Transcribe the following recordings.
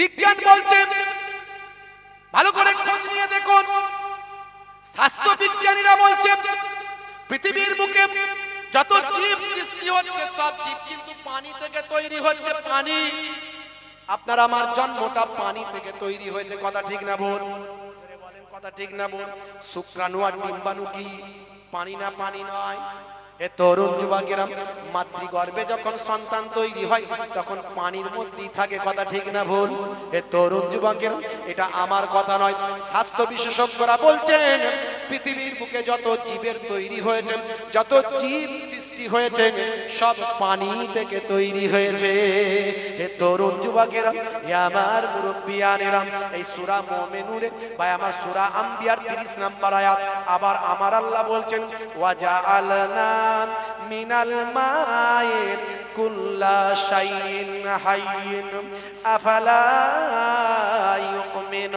বিজ্ঞান বলছেন ভালো করে খোঁজ নিয়ে দেখুন স্বাস্থ্য বিজ্ঞানীরা বলছেন পৃথিবীর বুকে যত জীব সৃষ্টি হচ্ছে সব জীব কিন্তু পানি থেকে তৈরি হচ্ছে পানি আপনার আমার জন্মটা পানি থেকে তৈরি হয়েছে কথা ঠিক না বোন কথা ঠিক না বোন শুক্রাণু আর ডিম্বাণু কি পানি না পানি নয় এ তরুণ যুবকেরা মাতৃগর্ভে যখন সন্তান তৈরি হয় তখন পানির মধ্যেই থাকে কথা ঠিক না ভুল এ তরুণ যুবকেরা এটা আমার কথা নয় স্বাস্থ্য বিশেষজ্ঞরা বলছেন পৃথিবীর বুকে যত জীবের তৈরি হয়েছে যত জীব সৃষ্টি হয়েছে সব পানি থেকে তৈরি হয়েছে হে তরুণ যুবকেরা হে আমার মুরব্বিয়ানেরাম এই সুরা মোমেনুরে বা আমার সুরা আম্বিয়ার 30 নাম্বার আয়াত আবার আমার আল্লাহ বলছেন ওয়া জাআলনা মিনাল মায়ে কুল্লা শাইইন হাইয়িন আফালা ইউমিনুন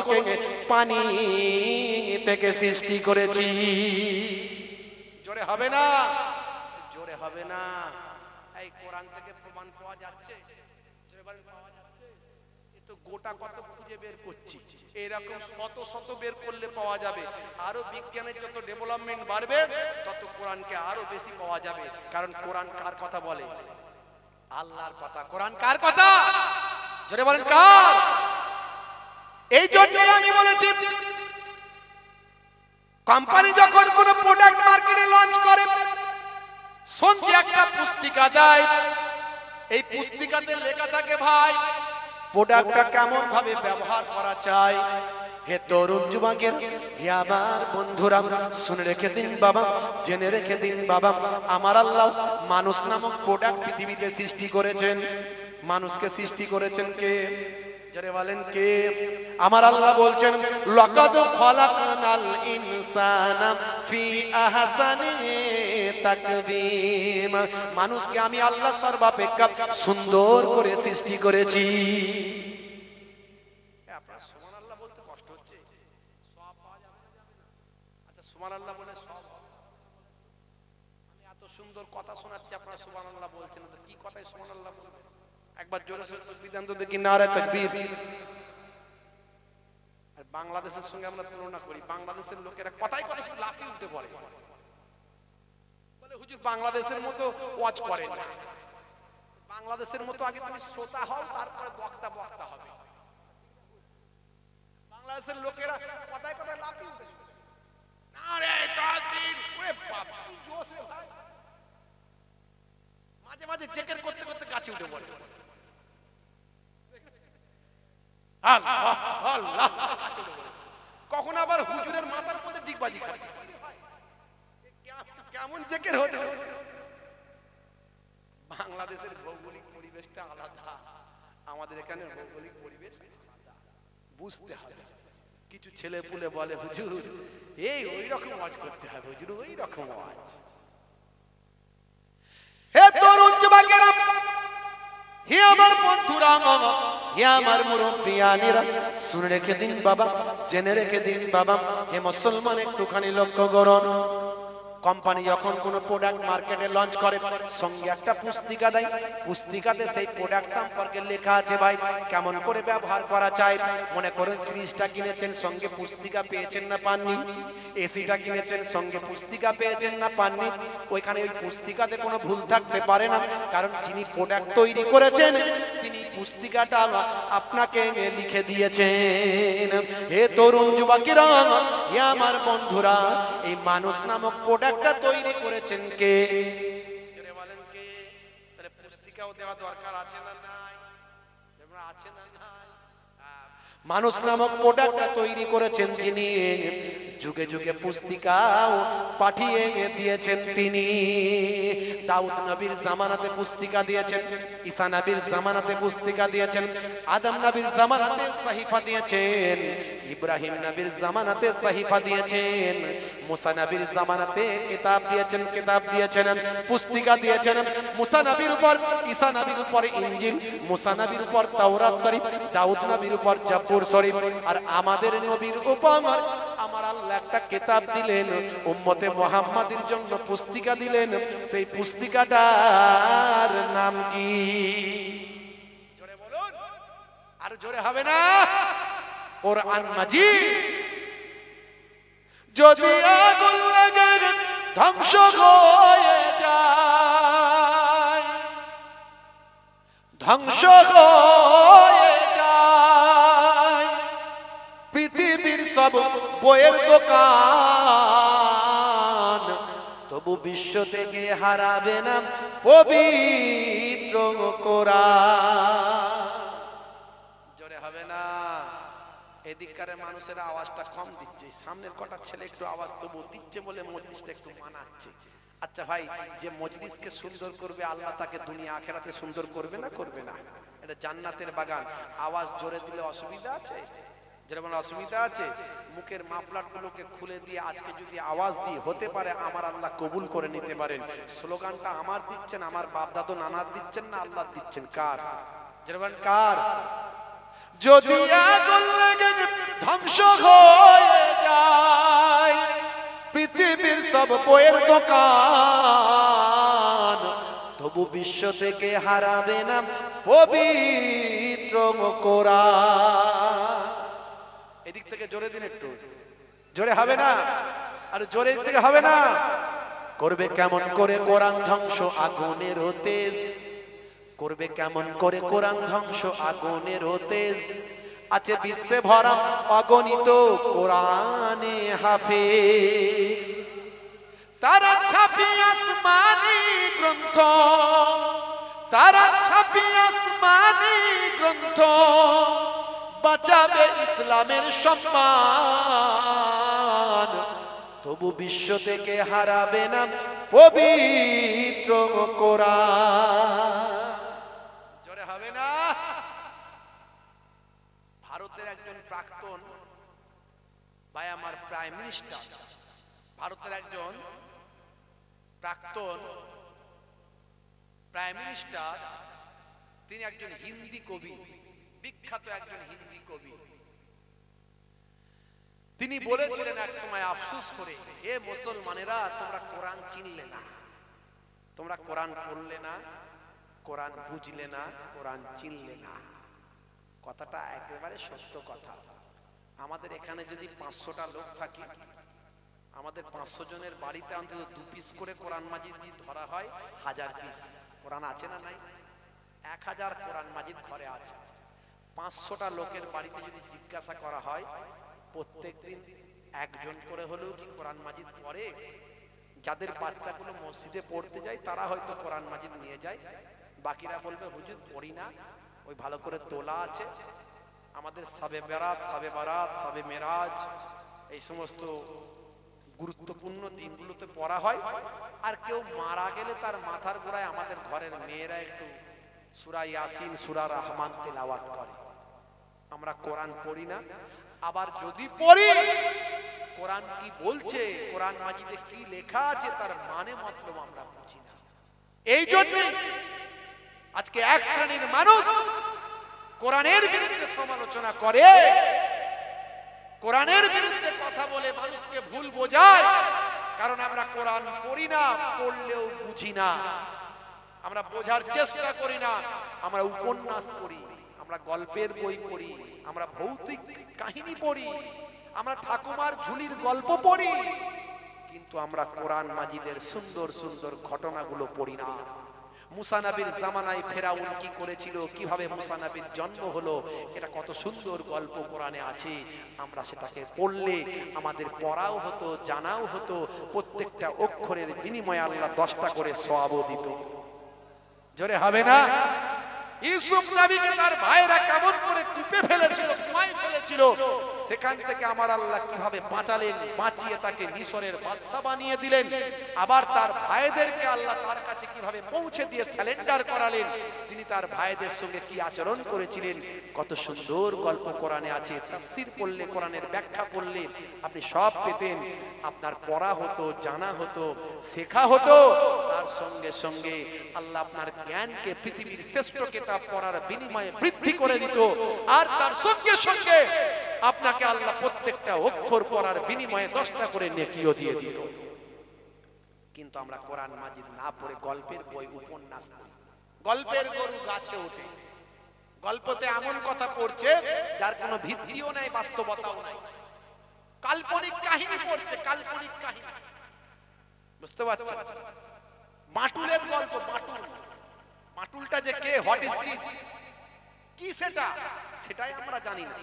জলকে পানি থেকে সৃষ্টি করেছি জোরে হবে না জোরে হবে না এই কোরআন থেকে প্রমাণ পাওয়া যাচ্ছে এরকম শত শত বের করলে পাওয়া যাবে আরো বিজ্ঞানের যত ডেভেলপমেন্ট বাড়বে তত আরো বেশি পাওয়া যাবে কারণ কার কথা বলে আল্লাহর কথা কোরআন কার কথা জোরে বলেন কার এই জন্যই আমি বলেছি কোম্পানি যখন কোনো প্রোডাক্ট মার্কেটে লঞ্চ করে সন্ধ্যে একটা পুস্তিকা দেয় এই পুস্তিকাতে লেখা থাকে ভাই প্রোডাক্টটা কেমন ভাবে ব্যবহার করা চাই হে তরুণ যুবকের হে আমার বন্ধুরা শুনে রেখে দিন বাবা জেনে রেখে দিন বাবা আমার আল্লাহ মানুষ নামক প্রোডাক্ট পৃথিবীতে সৃষ্টি করেছেন মানুষকে সৃষ্টি করেছেন কে বলেন কে আমার আল্লাহ বলছেন লকাদ ইনসানা ফি আহসানি তাকবীম মানুষকে আমি আল্লাহ সর্বাপেক্ষা সুন্দর করে সৃষ্টি করেছি আপনারা সুবহান আল্লাহ বলতে কষ্ট হচ্ছে সব পাওয়া যাবে না আচ্ছা সুবহান আল্লাহ বলে সব আমি এত সুন্দর কথা শোনাচ্ছি আপনারা সুবহান আল্লাহ বলছেন কি কথাই সুবহান আল্লাহ একবার জোরে বিধান তো দেখি নারে তাকবীর আর বাংলাদেশের সঙ্গে আমরা তুলনা করি বাংলাদেশের লোকেরা কথাই কথা শুধু লাফিয়ে উঠতে পারে বলে হুজুর বাংলাদেশের মতো ওয়াজ করে বাংলাদেশের মতো আগে তুমি শ্রোতা হও তারপরে বক্তা বক্তা হবে বাংলাদেশের লোকেরা কথায় কথায় লাফি উঠে মাঝে মাঝে চেকের করতে করতে গাছে উঠে পড়ে কখন আবার হুজুরের মাথার মধ্যে দিকবাজি কেমন জেকের বাংলাদেশের ভৌগোলিক পরিবেশটা আলাদা আমাদের এখানে ভৌগোলিক পরিবেশ বুঝতে হবে কিছু ছেলে পুলে বলে হুজুর এই ওই রকম আওয়াজ করতে হবে হুজুর ওই রকম আওয়াজ হে তরুণ হে আমার বন্ধুরা হে আমার মুরব্বিয়ানিরা শুনে রেখে দিন বাবা জেনে রেখে দিন বাবা হে মুসলমান একটুখানি লক্ষ্য করুন কোম্পানি যখন কোনো প্রোডাক্ট মার্কেটে লঞ্চ করে সঙ্গে একটা পুস্তিকা দেয় পুস্তিকাতে সেই প্রোডাক্ট সম্পর্কে লেখা আছে ভাই কেমন করে ব্যবহার করা যায় মনে করেন ফ্রিজটা কিনেছেন সঙ্গে পুস্তিকা পেয়েছেন না পাননি এসিটা কিনেছেন সঙ্গে পুস্তিকা পেয়েছেন না পাননি ওইখানে ওই পুস্তিকাতে কোনো ভুল থাকতে পারে না কারণ যিনি প্রোডাক্ট তৈরি করেছেন তিনি পুস্তিকাটা আপনাকে লিখে দিয়েছেন হে তরুণ যুবকেরা হে আমার বন্ধুরা এই মানুষ নামক প্রোডাক্ট বোর্ডটা তৈরি করেছেন কে বলেন কে তাহলে পুস্তিকাও দেওয়া দরকার আছে না নাই আছে না নাই মানুষ নামক প্রোডাক্টটা তৈরি করেছেন তিনি যুগে যুগে পুস্তিকাও পাঠিয়ে দিয়েছেন তিনি দাউদ নবীর জামানাতে পুস্তিকা দিয়েছেন ঈসা নবীর জামানাতে পুস্তিকা দিয়েছেন আদম নবীর জামানাতে সাহিফা দিয়েছেন ইব্রাহিম নবীর জামানাতে সাহিফা দিয়েছেন মুসা নবীর জামানাতে কিতাব দিয়েছেন কিতাব দিয়েছেন পুস্তিকা দিয়েছেন মুসা নবীর উপর ঈসা নবীর উপর ইঞ্জিল মুসা নবীর উপর তাওরাত শরীফ দাউদ নবীর উপর জাব্বুর শরীফ আর আমাদের নবীর উপর আমার আল্লাহ একটা কিতাব দিলেন উম্মতে মুহাম্মাদের জন্য পুস্তিকা দিলেন সেই পুস্তিকাটার নাম কি জোরে বলুন আর জোরে হবে না কোরআন মাজিদ যদি আগুন লাগে ধ্বংস হয়ে যায় ধ্বংস হয়ে যায় পৃথিবীর সব বইয়ের দোকান তবু বিশ্ব থেকে হারাবে না পবিত্র কোরআন এদিককারের মানুষেরা আওয়াজটা কম দিচ্ছে সামনের কটা ছেলে একটু আওয়াজ তবু দিচ্ছে বলে মজলিসটা একটু মানাচ্ছে আচ্ছা ভাই যে মজলিসকে সুন্দর করবে আল্লাহ তাকে দুনিয়া আখেরাতে সুন্দর করবে না করবে না এটা জান্নাতের বাগান আওয়াজ জোরে দিলে অসুবিধা আছে যেরকম অসুবিধা আছে মুখের মাফলারগুলোকে খুলে দিয়ে আজকে যদি আওয়াজ দিই হতে পারে আমার আল্লাহ কবুল করে নিতে পারেন স্লোগানটা আমার দিচ্ছেন আমার বাপদাদু নানার দিচ্ছেন না আল্লাহ দিচ্ছেন কার যেরকম কার যদি আগুন লাগে ধ্বংস হয়ে যায় পৃথিবীর সব বইয়ের দোকান তবু বিশ্ব থেকে হারাবে না পবিত্র মকোরা এদিক থেকে জোরে দিন একটু জোরে হবে না আর জোরে থেকে হবে না করবে কেমন করে কোরআন ধ্বংস আগুনের তেজ করবে কেমন করে কোরআন ধ্বংস আগুনের তেজ আছে বিশ্বে ভরা অগণিত কোরআনে হাফে তারা ছাপি আসমানি গ্রন্থ তারা ছাপি আসমানি গ্রন্থ বাঁচাবে ইসলামের সম্মান তবু বিশ্ব থেকে হারাবে না পবিত্র কোরআন প্রাক্তন ভাই আমার প্রাইম মিনিস্টার ভারতের একজন প্রাক্তন প্রাইম মিনিস্টার তিনি একজন হিন্দি কবি বিখ্যাত একজন হিন্দি কবি তিনি বলেছিলেন এক সময় আফসুস করে হে মুসলমানেরা তোমরা কোরআন চিনলে না তোমরা কোরআন পড়লে না কোরআন বুঝলে না কোরআন চিনলে না কথাটা একেবারে সত্য কথা আমাদের এখানে যদি পাঁচশোটা লোক থাকে আমাদের পাঁচশো জনের বাড়িতে অন্তত দু পিস করে কোরআন মাজিদ ধরা হয় হাজার পিস কোরআন আছে না নাই এক হাজার কোরআন মাজিদ ঘরে আছে পাঁচশোটা লোকের বাড়িতে যদি জিজ্ঞাসা করা হয় প্রত্যেক দিন একজন করে হলেও কি কোরআন মাজিদ পড়ে যাদের বাচ্চাগুলো মসজিদে পড়তে যায় তারা হয়তো কোরআন মাজিদ নিয়ে যায় বাকিরা বলবে হুজুর পড়ি না ওই ভালো করে তোলা আছে আমাদের সাবে বেরাত সাবে বারাত সাবে মেরাজ এই সমস্ত গুরুত্বপূর্ণ দিনগুলোতে পড়া হয় আর কেউ মারা গেলে তার মাথার গোড়ায় আমাদের ঘরের মেয়েরা একটু সুরা ইয়াসিন সুরা রহমান তেলাওয়াত করে আমরা কোরআন পড়ি না আবার যদি পড়ি কোরআন কি বলছে কোরআন মাজিদে কি লেখা আছে তার মানে মতলব আমরা বুঝি না এই জন্য আজকে এক শ্রেণীর মানুষ কোরআনের বিরুদ্ধে সমালোচনা করে কোরআনের বিরুদ্ধে কথা বলে মানুষকে ভুল বোঝায় কারণ আমরা কোরআন পড়ি না পড়লেও বুঝি না আমরা বোঝার চেষ্টা করি না আমরা উপন্যাস পড়ি আমরা গল্পের বই পড়ি আমরা ভৌতিক কাহিনী পড়ি আমরা ঠাকুমার ঝুলির গল্প পড়ি কিন্তু আমরা কোরআন মাজিদের সুন্দর সুন্দর ঘটনাগুলো পড়ি না মুসানাবির জামানায় ফেরাউন কি করেছিল কিভাবে মুসানাবির জন্ম হলো এটা কত সুন্দর গল্প কোরআনে আছে আমরা সেটাকে পড়লে আমাদের পড়াও হতো জানাও হতো প্রত্যেকটা অক্ষরের বিনিময়ে আল্লাহ দশটা করে সব দিত জোরে হবে না ইউসুফ নবীকে তার ভাইরা কেমন করে কুপে ফেলেছিল সময় চলেছিল সেখান থেকে আমার আল্লাহ কিভাবে বাঁচালেন বাঁচিয়ে তাকে মিশরের বাদশা বানিয়ে দিলেন আবার তার ভাইদেরকে আল্লাহ তার কাছে কিভাবে পৌঁছে দিয়ে স্যালেন্ডার করালেন তিনি তার ভাইদের সঙ্গে কি আচরণ করেছিলেন কত সুন্দর গল্প কোরআনে আছে তাফসির পড়লে কোরআনের ব্যাখ্যা পড়লে আপনি সব পেতেন আপনার পড়া হতো জানা হতো শেখা হতো তার সঙ্গে সঙ্গে আল্লাহ আপনার জ্ঞানকে পৃথিবীর শ্রেষ্ঠ কেতাব পড়ার বিনিময়ে বৃদ্ধি করে দিত আর তার সঙ্গে সঙ্গে সঙ্গে আপনাকে আল্লাহ প্রত্যেকটা অক্ষর পড়ার বিনিময়ে দশটা করে নেকিও দিয়ে দিল কিন্তু আমরা কোরআন মাজিদ না পড়ে গল্পের বই উপন্যাস পড়ি গল্পের গরু গাছে উঠে গল্পতে এমন কথা পড়ছে যার কোনো ভিত্তিও নাই বাস্তবতাও নাই কাল্পনিক কাহিনী পড়ছে কাল্পনিক কাহিনী বুঝতে পারছো মাটুলের গল্প মাটুল মাটুলটা যে কে হোয়াট ইজ দিস কি সেটা সেটাই আমরা জানি না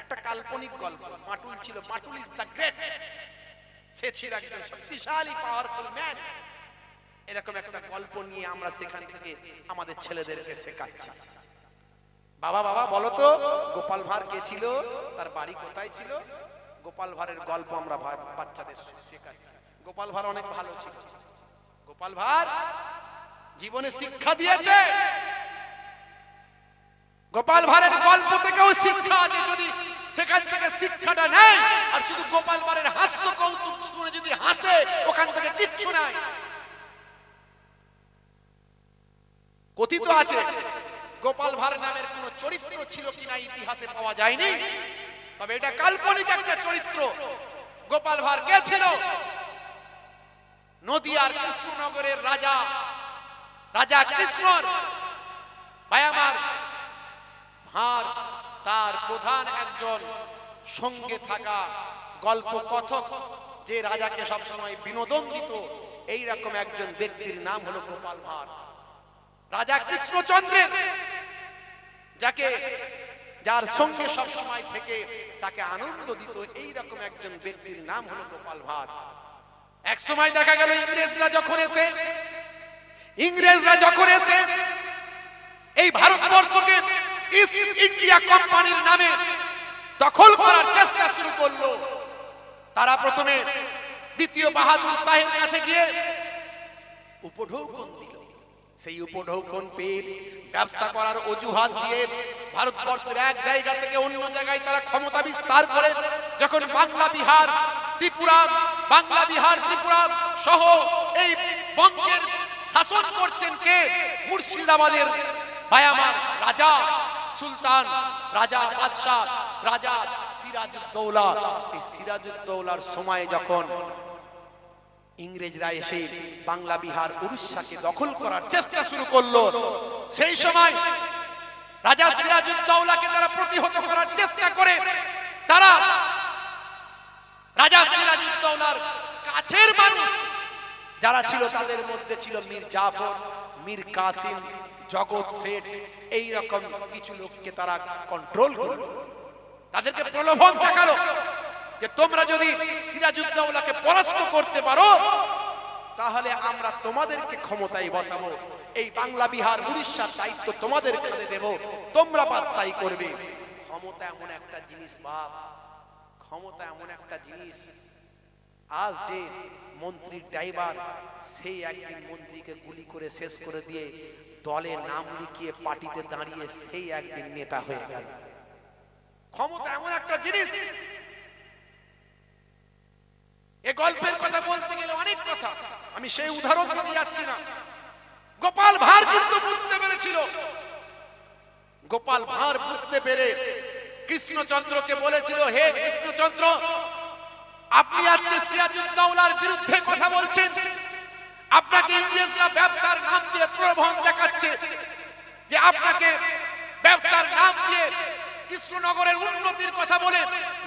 একটা কাল্পনিক গল্প মাটুল ছিল মাটুল ইজ দা গ্রেট সে ছিল একজন শক্তিশালী পাওয়ারফুল ম্যান এরকম একটা গল্প নিয়ে আমরা সেখান থেকে আমাদের ছেলেদেরকে শেখাচ্ছি বাবা বাবা বলো তো গোপাল ভাঁড় কে ছিল তার বাড়ি কোথায় ছিল গোপাল ভাঁড়ের গল্প আমরা বাচ্চাদের শেখাচ্ছি গোপাল ভাঁড় অনেক ভালো ছিল গোপাল ভাঁড় জীবনে শিক্ষা দিয়েছে গোপাল ভাঁড়ের গল্প থেকেও শিক্ষা আছে যদি সেখান থেকে শিক্ষাটা নেয় আর শুধু গোপাল ভাঁড়ের হাস্য কৌতুক শুনে যদি হাসে ওখান থেকে কিচ্ছু নাই কথিত আছে গোপাল ভাঁড় নামের কোন চরিত্র ছিল কিনা ইতিহাসে পাওয়া যায়নি তবে এটা কাল্পনিক একটা চরিত্র গোপাল ভাঁড় কে ছিল নদিয়ার কৃষ্ণনগরের রাজা রাজা কৃষ্ণর ভাই আমার আর তার প্রধান একজন সঙ্গে থাকা গল্প কথক যে রাজাকে সবসময় বিনোদন দিত এইরকম একজন ব্যক্তির নাম হলো গোপাল ভাঁড় রাজা কৃষ্ণচন্দ্রের যাকে যার সঙ্গে সব সময় থেকে তাকে আনন্দ দিত এই রকম একজন ব্যক্তির নাম হলো গোপাল ভাঁড় এক সময় দেখা গেল ইংরেজরা যখন এসে ইংরেজরা যখন এসে এই ভারতবর্ষকে ইস্ট ইন্ডিয়া কোম্পানির নামে দখল করার চেষ্টা শুরু করলো তারা প্রথমে দ্বিতীয় বাহাদুর শাহের কাছে গিয়ে উপঢৌকন দিল সেই উপঢৌকন পেয়ে ব্যবসা করার অজুহাত দিয়ে ভারতবর্ষের এক জায়গা থেকে অন্য জায়গায় তারা ক্ষমতা বিস্তার করে যখন বাংলা বিহার ত্রিপুরা বাংলা বিহার ত্রিপুরা সহ এই বঙ্গের শাসন করছেন কে মুর্শিদাবাদের ভায়ামার রাজা সুলতান রাজা বাদশাহ রাজা সিরাজউদ্দৌলা এই সিরাজউদ্দৌলার সময়ে যখন ইংরেজরা এসে বাংলা বিহার উড়িষ্যাকে দখল করার চেষ্টা শুরু করলো সেই সময় রাজা সিরাজউদ্দৌলাকে তারা প্রতিহত করার চেষ্টা করে তারা রাজা সিরাজউদ্দৌলার কাছের মানুষ যারা ছিল তাদের মধ্যে ছিল মীর জাফর মীর কাসিম জগৎ সেট এই রকম কিছু লোককে তারা কন্ট্রোল করল তাদেরকে প্রলোভন দেখালো যে তোমরা যদি সিরাজউদ্দৌলাকে পরাস্ত করতে পারো তাহলে আমরা তোমাদেরকে ক্ষমতায় বসাবো এই বাংলা বিহার উড়িষ্যার দায়িত্ব তোমাদের কাছে দেব তোমরা বাদশাহী করবে ক্ষমতা এমন একটা জিনিস বাপ ক্ষমতা এমন একটা জিনিস আজ যে মন্ত্রীর ড্রাইভার সেই একদিন মন্ত্রীকে গুলি করে শেষ করে দিয়ে দলে নাম লিখিয়ে পার্টিতে দাঁড়িয়ে সেই একদিন নেতা হয়ে গেল ক্ষমতা এমন একটা জিনিস এ গল্পের কথা বলতে গেলে অনেক কথা আমি সেই উদাহরণ দিতে যাচ্ছি না গোপাল ভার কিন্তু বুঝতে পেরেছিল গোপাল ভার বুঝতে পেরে কৃষ্ণচন্দ্রকে বলেছিল হে কৃষ্ণচন্দ্র আপনি আজকে সিরাজউদ্দৌলার বিরুদ্ধে কথা বলছেন আপনাকে ইংরেজরা ব্যবসার নাম দিয়ে প্রলোভন দেখাচ্ছে যে আপনাকে ব্যবসার নাম দিয়ে কৃষ্ণনগরের উন্নতির কথা বলে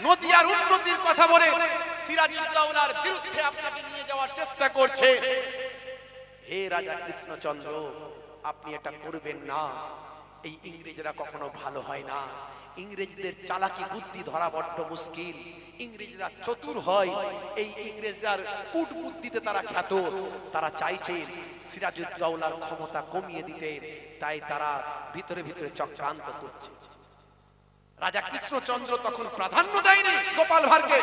নদিয়ার উন্নতির কথা বলে সিরাজউদ্দৌলার বিরুদ্ধে আপনাকে নিয়ে যাওয়ার চেষ্টা করছে হে রাজা কৃষ্ণচন্দ্র আপনি এটা করবেন না এই ইংরেজরা কখনো ভালো হয় না ইংরেজদের চালাকি বুদ্ধি ধরা বড্ড মুশকিল ইংরেজরা চতুর হয় এই ইংরেজদের কুট বুদ্ধিতে তারা খ্যাত তারা চাইছেন সিরাজুদ্দৌলার ক্ষমতা কমিয়ে দিতে তাই তারা ভিতরে ভিতরে চক্রান্ত করছে রাজা কৃষ্ণচন্দ্র তখন প্রাধান্য দেয়নি গোপাল ভারকে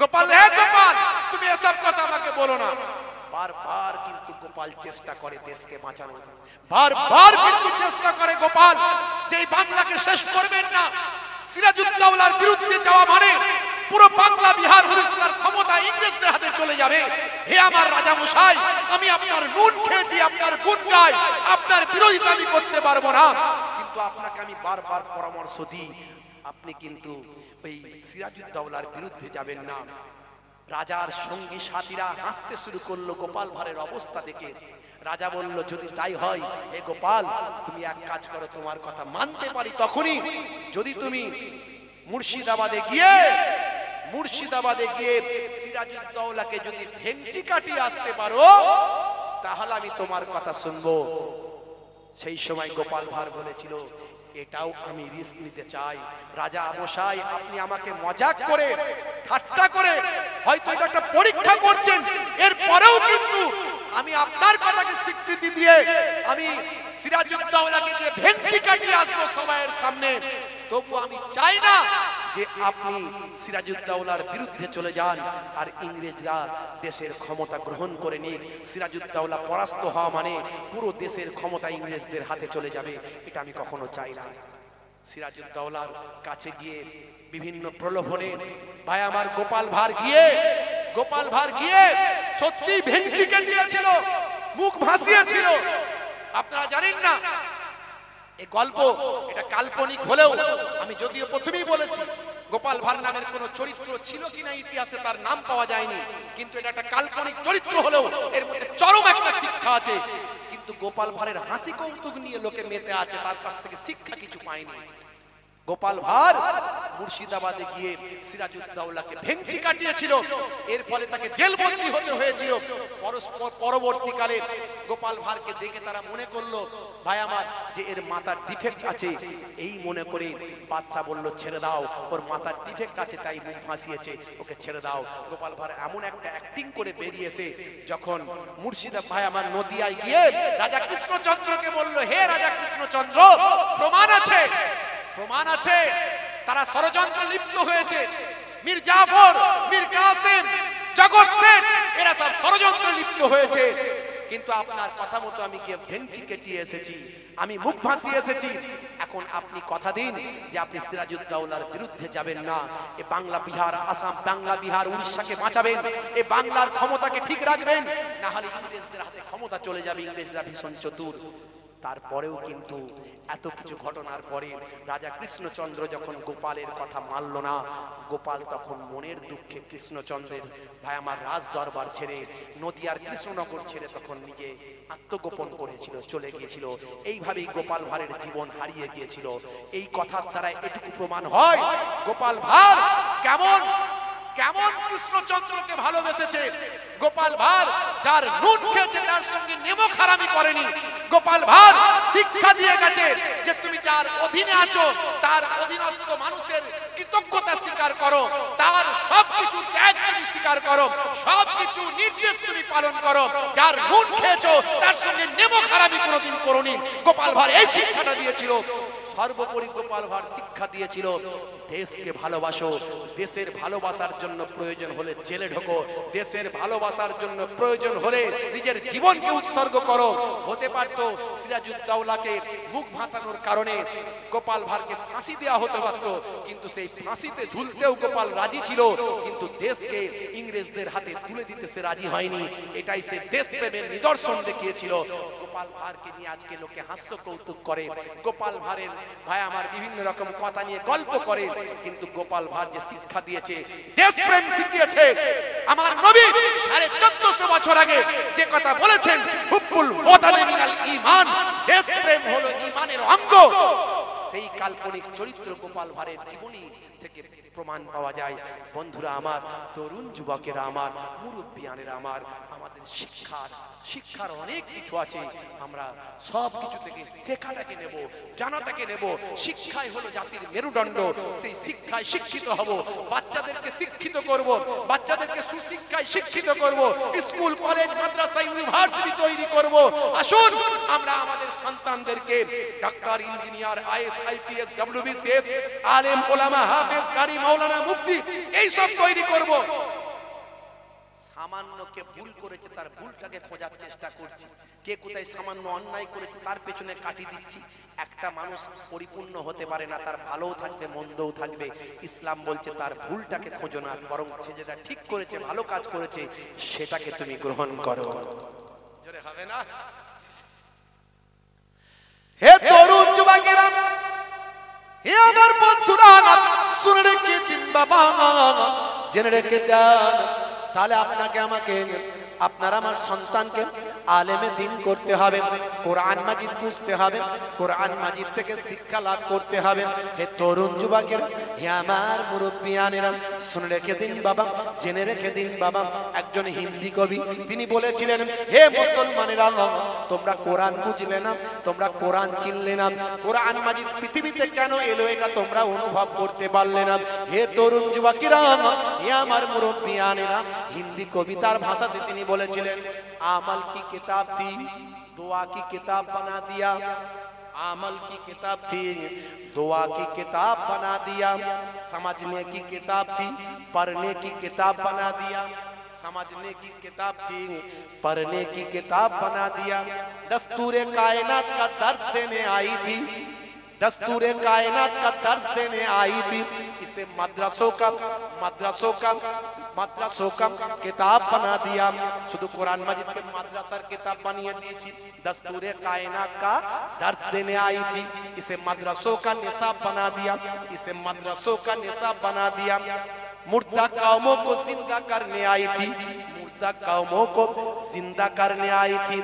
গোপাল হে গোপাল তুমি এসব কথা আমাকে বলো না বারবার কিন্তু গোপাল চেষ্টা করে দেশকে বাঁচানোর বারবার কিন্তু চেষ্টা করে গোপাল যে বাংলাকে শেষ করবেন না সিরাজউদ্দৌলার বিরুদ্ধে যাওয়া মানে পুরো বাংলা বিহার উড়িষ্যার ক্ষমতা ইংরেজদের হাতে চলে যাবে হে আমার রাজা মশাই আমি আপনার নুন খেয়েছি আপনার গুণ গাই আপনার বিরোধিতা আমি করতে পারবো না কিন্তু আপনাকে আমি বারবার পরামর্শ দিই আপনি কিন্তু ওই সিরাজউদ্দৌলার বিরুদ্ধে যাবেন না রাজার সঙ্গী সাথীরা হাসতে শুরু করলো গোপাল ভাঁড়ের অবস্থা দেখে রাজা বলল যদি তাই হয় হে গোপাল তুমি এক কাজ করো তোমার কথা মানতে পারি তখনই যদি তুমি মুর্শিদাবাদে গিয়ে মুর্শিদাবাদে গিয়ে সিরাজুদ্দৌলাকে যদি ভেঞ্চি কাটিয়ে আসতে পারো তাহলে আমি তোমার কথা শুনবো সেই সময় গোপাল ভাঁড় বলেছিল এটাও আমি রিস্ক নিতে চাই রাজা মশাই আপনি আমাকে মজাক করে ঠাট্টা করে হয়তো এটা একটা পরীক্ষা করছেন এর পরেও কিন্তু আমি আপনার কথাকে স্বীকৃতি দিয়ে আমি সিরাজউদ্দৌলাকে যে ভেন্টি কাটিয়ে আসবো সবাইয়ের সামনে তবু আমি চাই না যে আপনি সিরাজউদ্দৌলার বিরুদ্ধে চলে যান আর ইংরেজরা দেশের ক্ষমতা গ্রহণ করে নিক সিরাজউদ্দৌলা পরাস্ত হওয়া মানে পুরো দেশের ক্ষমতা ইংরেজদের হাতে চলে যাবে এটা আমি কখনো চাই না সিরাজউদ্দৌলার কাছে গিয়ে বিভিন্ন প্রলোভনে ভাই আমার গোপাল ভার গিয়ে গোপাল ভার গিয়ে সত্যি ভেঞ্চিকে দিয়েছিল মুখ ভাসিয়েছিল আপনারা জানেন না এই গল্প এটা কাল্পনিক হলেও আমি যদিও প্রথমেই বলেছি গোপাল ভার নামের কোন চরিত্র ছিল কিনা ইতিহাসে তার নাম পাওয়া যায়নি কিন্তু এটা একটা কাল্পনিক চরিত্র হলেও এর মধ্যে চরম একটা শিক্ষা আছে কিন্তু গোপাল ভারের হাসি কৌতুক নিয়ে লোকে মেতে আছে তার কাছ থেকে শিক্ষা কিছু পায়নি গোপাল ভার মুর্শিদাবাদে গিয়ে সিরাজউদ্দৌলাকে ভেঙচি কাটিয়েছিল এর ফলে তাকে জেলবন্দি হতে হয়েছিল পরস্পর পরবর্তীকালে গোপাল ভারকে দেখে তারা মনে করলো ভাই আমার যে এর মাথার ডিফেক্ট আছে এই মনে করে বাদশাহ বলল ছেড়ে দাও ওর মাথার ডিফেক্ট আছে তাই মুখ ফাঁসিয়েছে ওকে ছেড়ে দাও গোপাল ভার এমন একটা অ্যাক্টিং করে বেরিয়েছে যখন মুর্শিদা ভাই আমার নদিয়ায় গিয়ে রাজা কৃষ্ণচন্দ্রকে বলল হে রাজা কৃষ্ণচন্দ্র প্রমাণ আছে প্রমাণ আছে তারা ষড়যন্ত্র লিপ্ত হয়েছে মীর জাফর মীর কাসেম জগৎ সেন এরা সব ষড়যন্ত্র লিপ্ত হয়েছে কিন্তু আপনার কথা মতো আমি গিয়ে ভেঞ্চি কেটিয়ে এসেছি আমি মুখ ভাসিয়ে এসেছি এখন আপনি কথা দিন যে আপনি সিরাজউদ্দৌলার বিরুদ্ধে যাবেন না এ বাংলা বিহার আসাম বাংলা বিহার উড়িষ্যাকে বাঁচাবেন এ বাংলার ক্ষমতাকে ঠিক রাখবেন না হলে ইংরেজদের হাতে ক্ষমতা চলে যাবে ইংরেজরা ভীষণ চতুর তারপরেও কিন্তু এত কিছু ঘটনার পরে রাজা কৃষ্ণচন্দ্র যখন গোপালের কথা মানল না গোপাল তখন মনের দুঃখে কৃষ্ণচন্দ্রের ভাই আমার রাজ দরবার ছেড়ে নদিয়ার কৃষ্ণনগর ছেড়ে তখন নিজে আত্মগোপন করেছিল চলে গিয়েছিল এইভাবেই গোপাল ভাঁড়ের জীবন হারিয়ে গিয়েছিল এই কথার দ্বারা এটুকু প্রমাণ হয় গোপাল ভাঁড় কেমন কেমন কৃষ্ণচন্দ্রকে ভালোবেসেছে গোপাল ভার যার নুন খেয়েছে তার সঙ্গে নেমো খারামি করেনি গোপাল ভার শিক্ষা দিয়ে গেছে যে তুমি যার অধীনে আছো তার অধীনস্থ মানুষের কৃতজ্ঞতা স্বীকার করো তার সবকিছু ত্যাগ তুমি স্বীকার করো সবকিছু নির্দেশ তুমি পালন করো যার নুন খেয়েছো তার সঙ্গে নেমো খারামি কোনোদিন করোনি গোপাল ভার এই শিক্ষাটা দিয়েছিল সর্বোপরি গোপাল ভাঁড় শিক্ষা দিয়েছিল দেশকে ভালোবাসো দেশের ভালোবাসার জন্য প্রয়োজন হলে জেলে ঢোকো দেশের ভালোবাসার জন্য প্রয়োজন হলে নিজের জীবনকে উৎসর্গ করো হতে পারত সিরাজউদ্দৌলাকে মুখ ভাসানোর কারণে গোপাল ভাঁড়কে ফাঁসি দেওয়া হতে পারত কিন্তু সেই ফাঁসিতে ঝুলতেও গোপাল রাজি ছিল কিন্তু দেশকে ইংরেজদের হাতে তুলে দিতে সে রাজি হয়নি এটাই সে দেশপ্রেমের নিদর্শন দেখিয়েছিল গোপাল ভাঁড়কে নিয়ে আজকে লোকে হাস্য কৌতুক করে গোপাল ভাঁড়ের ভাই আমার বিভিন্ন রকম কথা নিয়ে গল্প করে কিন্তু গোপাল ভাঁড় যে শিক্ষা দিয়েছে দেশপ্রেম শিখিয়েছে আমার নবী সাড়ে চোদ্দশো বছর আগে যে কথা বলেছেন হুব্বুল ইমান মিনাল ঈমান দেশপ্রেম হলো ইমানের অঙ্গ সেই কাল্পনিক চরিত্র গোপাল ভাঁড়ের জীবনী থেকে প্রমাণ পাওয়া যায় বন্ধুরা আমার তরুণ যুবকেরা আমার মুরব্বিয়ানেরা আমার আমাদের শিক্ষার শিক্ষার অনেক কিছু আছে আমরা সব কিছু থেকে শেখাটাকে নেব জানাটাকে নেব শিক্ষাই হলো জাতির মেরুদণ্ড সেই শিক্ষায় শিক্ষিত হব বাচ্চাদেরকে শিক্ষিত করব বাচ্চাদেরকে সুশিক্ষায় শিক্ষিত করব স্কুল কলেজ মাদ্রাসা ইউনিভার্সিটি তৈরি করব আসুন আমরা আমাদের সন্তানদেরকে doctor engineer IAS IPS WBCS আলেম ওলামা হাফেজ কারি মাওলানা মুফতি এই সব তৈরি করব সামান্যকে ভুল করেছে তার ভুলটাকে খোঁজার চেষ্টা করছি কে কোথায় সামান্য অন্যায় করেছে তার পেছনে কাটি দিচ্ছি একটা মানুষ পরিপূর্ণ হতে পারে না তার ভালোও থাকবে মন্দও থাকবে ইসলাম বলছে তার ভুলটাকে খোঁজো না বরং সে যেটা ঠিক করেছে ভালো কাজ করেছে সেটাকে তুমি গ্রহণ করো হবে না হে তরুণ যুবকেরা হে আমার বন্ধুরা শুনে রেখে দিন বাবা জেনে রেখে যান তাহলে আপনাকে আমাকে আপনার আমার সন্তানকে আলেমে দিন করতে হবে কোরআন মাজিদ বুঝতে হবে কোরআন মাজিদ থেকে শিক্ষা লাভ করতে হবে হে তরুণ যুবকেরা হে আমার মুরব্বিয়ানেরা শুনে রেখে দিন বাবা জেনে রেখে দিন বাবা একজন হিন্দি কবি তিনি বলেছিলেন হে মুসলমানেরা তোমরা কোরআন বুঝলে না তোমরা কোরআন চিনলে না কোরআন মাজিদ পৃথিবীতে কেন এলো এটা তোমরা অনুভব করতে পারলে না হে তরুণ যুবকেরা হে আমার মুরব্বিয়ানেরা হিন্দি কবিতার ভাষাতে তিনি बोले चले आमल की किताब थी दुआ की किताब बना दिया आमल की किताब थी दुआ की किताब बना दिया समझने की किताब थी पढ़ने की किताब बना दिया समझने की किताब थी पढ़ने की किताब बना दिया दस्तूर कायनात का दर्श देने आई थी दस्तूर कायनात का दर्ज देने आई थी इसे मद्रसों का मद्रसों का मद्रसों का किताब बना दिया शुद्ध कुरान मजिद के मद्रसर किताब बनिए दी थी दस्तूर कायनात का दर्ज देने आई थी इसे मद्रसों का निसाब बना दिया इसे मद्रसों का निसाब बना दिया मुर्दा कामों को जिंदा करने आई थी मुर्दा कौमों को जिंदा करने आई थी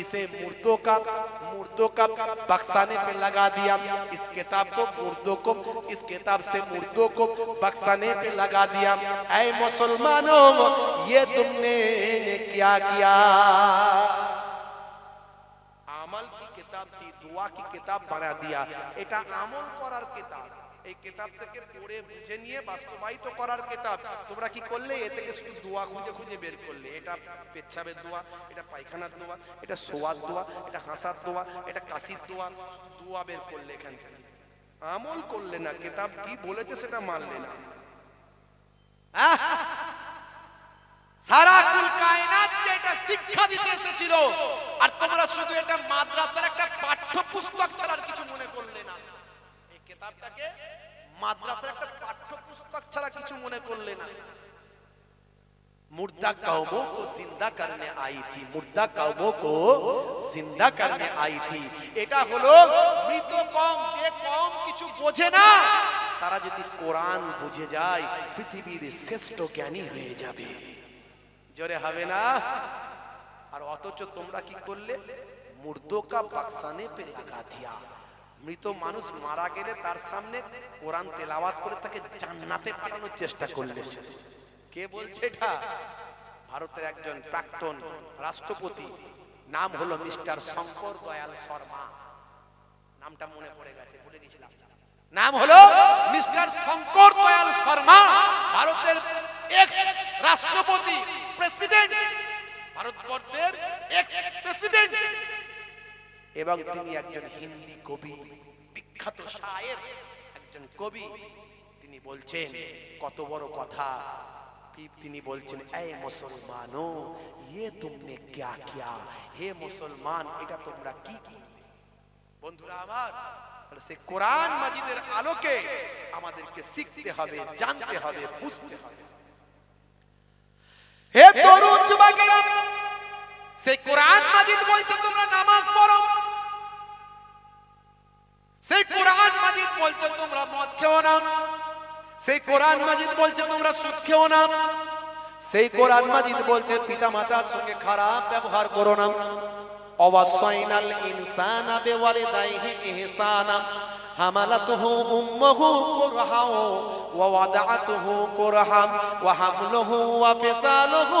इसे मुर्दों का मुर्दों का बक्साने पे लगा दिया इस किताब को मुर्दों को इस किताब से मुर्दों को बक्साने पे लगा दिया ऐ मुसलमानों ये तुमने क्या किया आमल की किताब थी दुआ की किताब बना दिया एटा आमल करार किताब এই কেতাব থেকে পড়ে বুঝে নিয়ে বাস্তবায়িত করার কেতাব তোমরা কি করলে এ থেকে শুধু দোয়া খুঁজে খুঁজে বের করলে এটা পেচ্ছাবের দোয়া এটা পায়খানার দোয়া এটা সোয়ার দোয়া এটা হাসার দোয়া এটা কাশির দোয়া দোয়া বের করলে এখান থেকে আমল করলে না কেতাব কি বলেছে সেটা মানলে না সারা কুল কায়নাত যে এটা শিক্ষা দিতে এসেছিল আর তোমরা শুধু এটা মাদ্রাসার একটা পাঠ্যপুস্তক ছাড়া আর কিছু মনে করলে না কেতাবটাকে মাদ্রাসার একটা পাঠ্যপুস্তক ছাড়া কিছু মনে করলে না मुर्दा कौमों को এটা হলো মৃত কম যে কম কিছু বোঝে না তারা যদি কোরআন বুঝে যায় পৃথিবীর শ্রেষ্ঠ জ্ঞানী হয়ে যাবে জোরে হবে না আর অথচ তোমরা কি করলে মুর্দো কা পাকসানে পে লাগা দিয়া মৃত মানুষ মারা গেলে তার সামনে কোরআন তেলাওয়াত করে তাকে জান্নাতে পাঠানোর চেষ্টা করলে কে বলছে এটা ভারতের একজন প্রাক্তন রাষ্ট্রপতি নাম হলো মিস্টার শঙ্কর দয়াল শর্মা নামটা মনে পড়ে গেছে বলে গেছিলাম নাম হলো মিস্টার শঙ্কর দয়াল শর্মা ভারতের এক্স রাষ্ট্রপতি প্রেসিডেন্ট ভারতবর্ষের এক্স প্রেসিডেন্ট এবং তিনি একজন হিন্দি কবি বিখ্যাত শায়ের একজন কবি তিনি বলছেন কত বড় কথা তিনি বলছেন এই মুসলমানও ইয়ে তুমি কিয়া কিয়া হে মুসলমান এটা তোমরা কি করবে বন্ধুরা আমার সে কোরআন মাজিদের আলোকে আমাদেরকে শিখতে হবে জানতে হবে বুঝতে হবে হে তরুণ যুবকেরা সেই কোরআন মাজিদ বলছে তোমরা নামাজ পড়ো সেই কোরআন মাজিদ বলছে তোমরা মদ খেও না সেই কোরআন মাজিদ বলছে তোমরা সুদ খেও না সেই কোরআন মাজিদ বলছে পিতা মাতার সঙ্গে খারাপ ব্যবহার করো না অবাসাইনাল ইনসানা বেওয়ালিদাইহি ইহসানা হামালাতুহু উম্মুহু কুরহা ওয়া ওয়াদাআতুহু কুরহা ওয়া হামলুহু ওয়া ফিসালুহু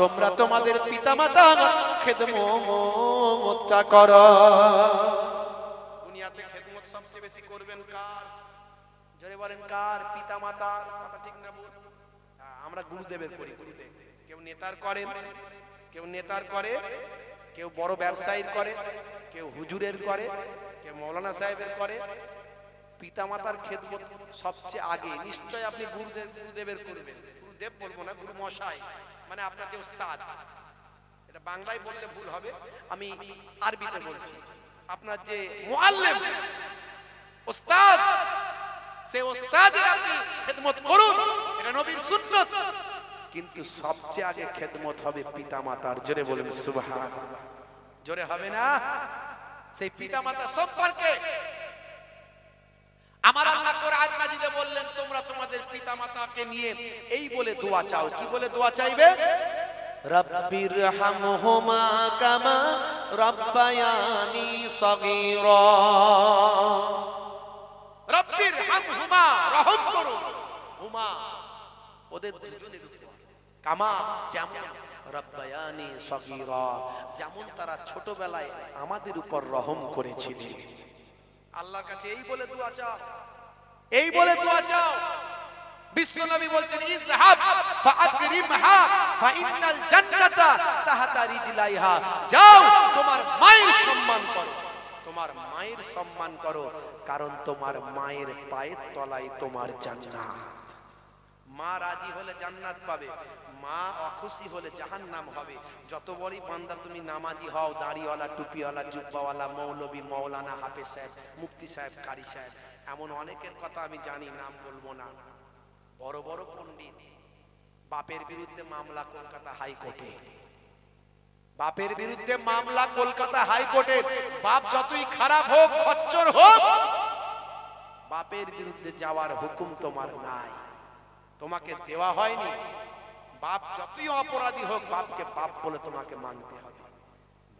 তোমরা তোমাদের পিতামাতা খেদমতটা কর দুনিয়াতে খেদমত সবচেয়ে বেশি করবেন কার বলেন কার কথা ঠিক না বল হ্যাঁ, আমরা গুরুদেবের করি গুরুদেব কেউ নেতার করে কেউ নেতার করে কেউ বড় ব্যবসায়ীর করে কেউ হুজুরের করে কেউ মৌলানা সাহেবের করে মাতার খেদমত সবচেয়ে আগে নিশ্চয় আপনি গুরুদেব গুরুদেবের করবেন গুরুদেব বলবো না গুরু মশাই মানে আপনাকে ওস্তাদ এটা বাংলায় বললে ভুল হবে আমি আরবিতে বলছি আপনার যে মুআল্লিম ওস্তাদ সে ওস্তাদের আপনি খেদমত করুন এটা নবীর সুন্নত কিন্তু সবচেয়ে আগে খেদমত হবে পিতা মাতার জোরে বলুন সুবহান জোরে হবে না সেই পিতা মাতা সম্পর্কে আমার আল্লাহ মাতাকে নিয়ে এই বলে দোয়া চাও কি বলে দোয়া চাইবে রব্বির হামহুমা কামা রব্বায়ানি সগীরা রব্বির হামহুমা রহম করুন হুমা ওদের দুজনের কামা যেমন রব্বায়ানি সগীরা যেমন তারা ছোটবেলায় আমাদের উপর রহম করেছিলেন আল্লাহর কাছে এই বলে দোয়া চাও এই বলে দোয়া চাও বিশ্ব নবী বলছেন ইজহাব ফাআকরিমহা ফাইন্নাল জান্নাতা তাহাতা রিজলাইহা যাও তোমার মায়ের সম্মান করো তোমার মায়ের সম্মান করো কারণ তোমার মায়ের পায়ের তলায় তোমার জান্নাত মা রাজি হলে জান্নাত পাবে মা অখুশি হলে জাহান্নাম হবে যত বড়ই বান্দা তুমি নামাজি হও দাড়িওয়ালা টুপিওয়ালা জুব্বাওয়ালা মৌলবী মৌলানা হাফেজ সাহেব মুফতি সাহেব কারি সাহেব এমন অনেকের কথা আমি জানি নাম বলবো না বড় বড় পণ্ডিত বাপের বিরুদ্ধে মামলা কলকাতা হাইকোর্টে বাপের বিরুদ্ধে মামলা কলকাতা হাইকোর্টে বাপ যতই খারাপ হোক খচ্চর হোক বাপের বিরুদ্ধে যাওয়ার হুকুম তোমার নাই তোমাকে দেওয়া হয়নি বাপ যতই অপরাধী হোক বাপকে বাপ বলে তোমাকে মানতে হবে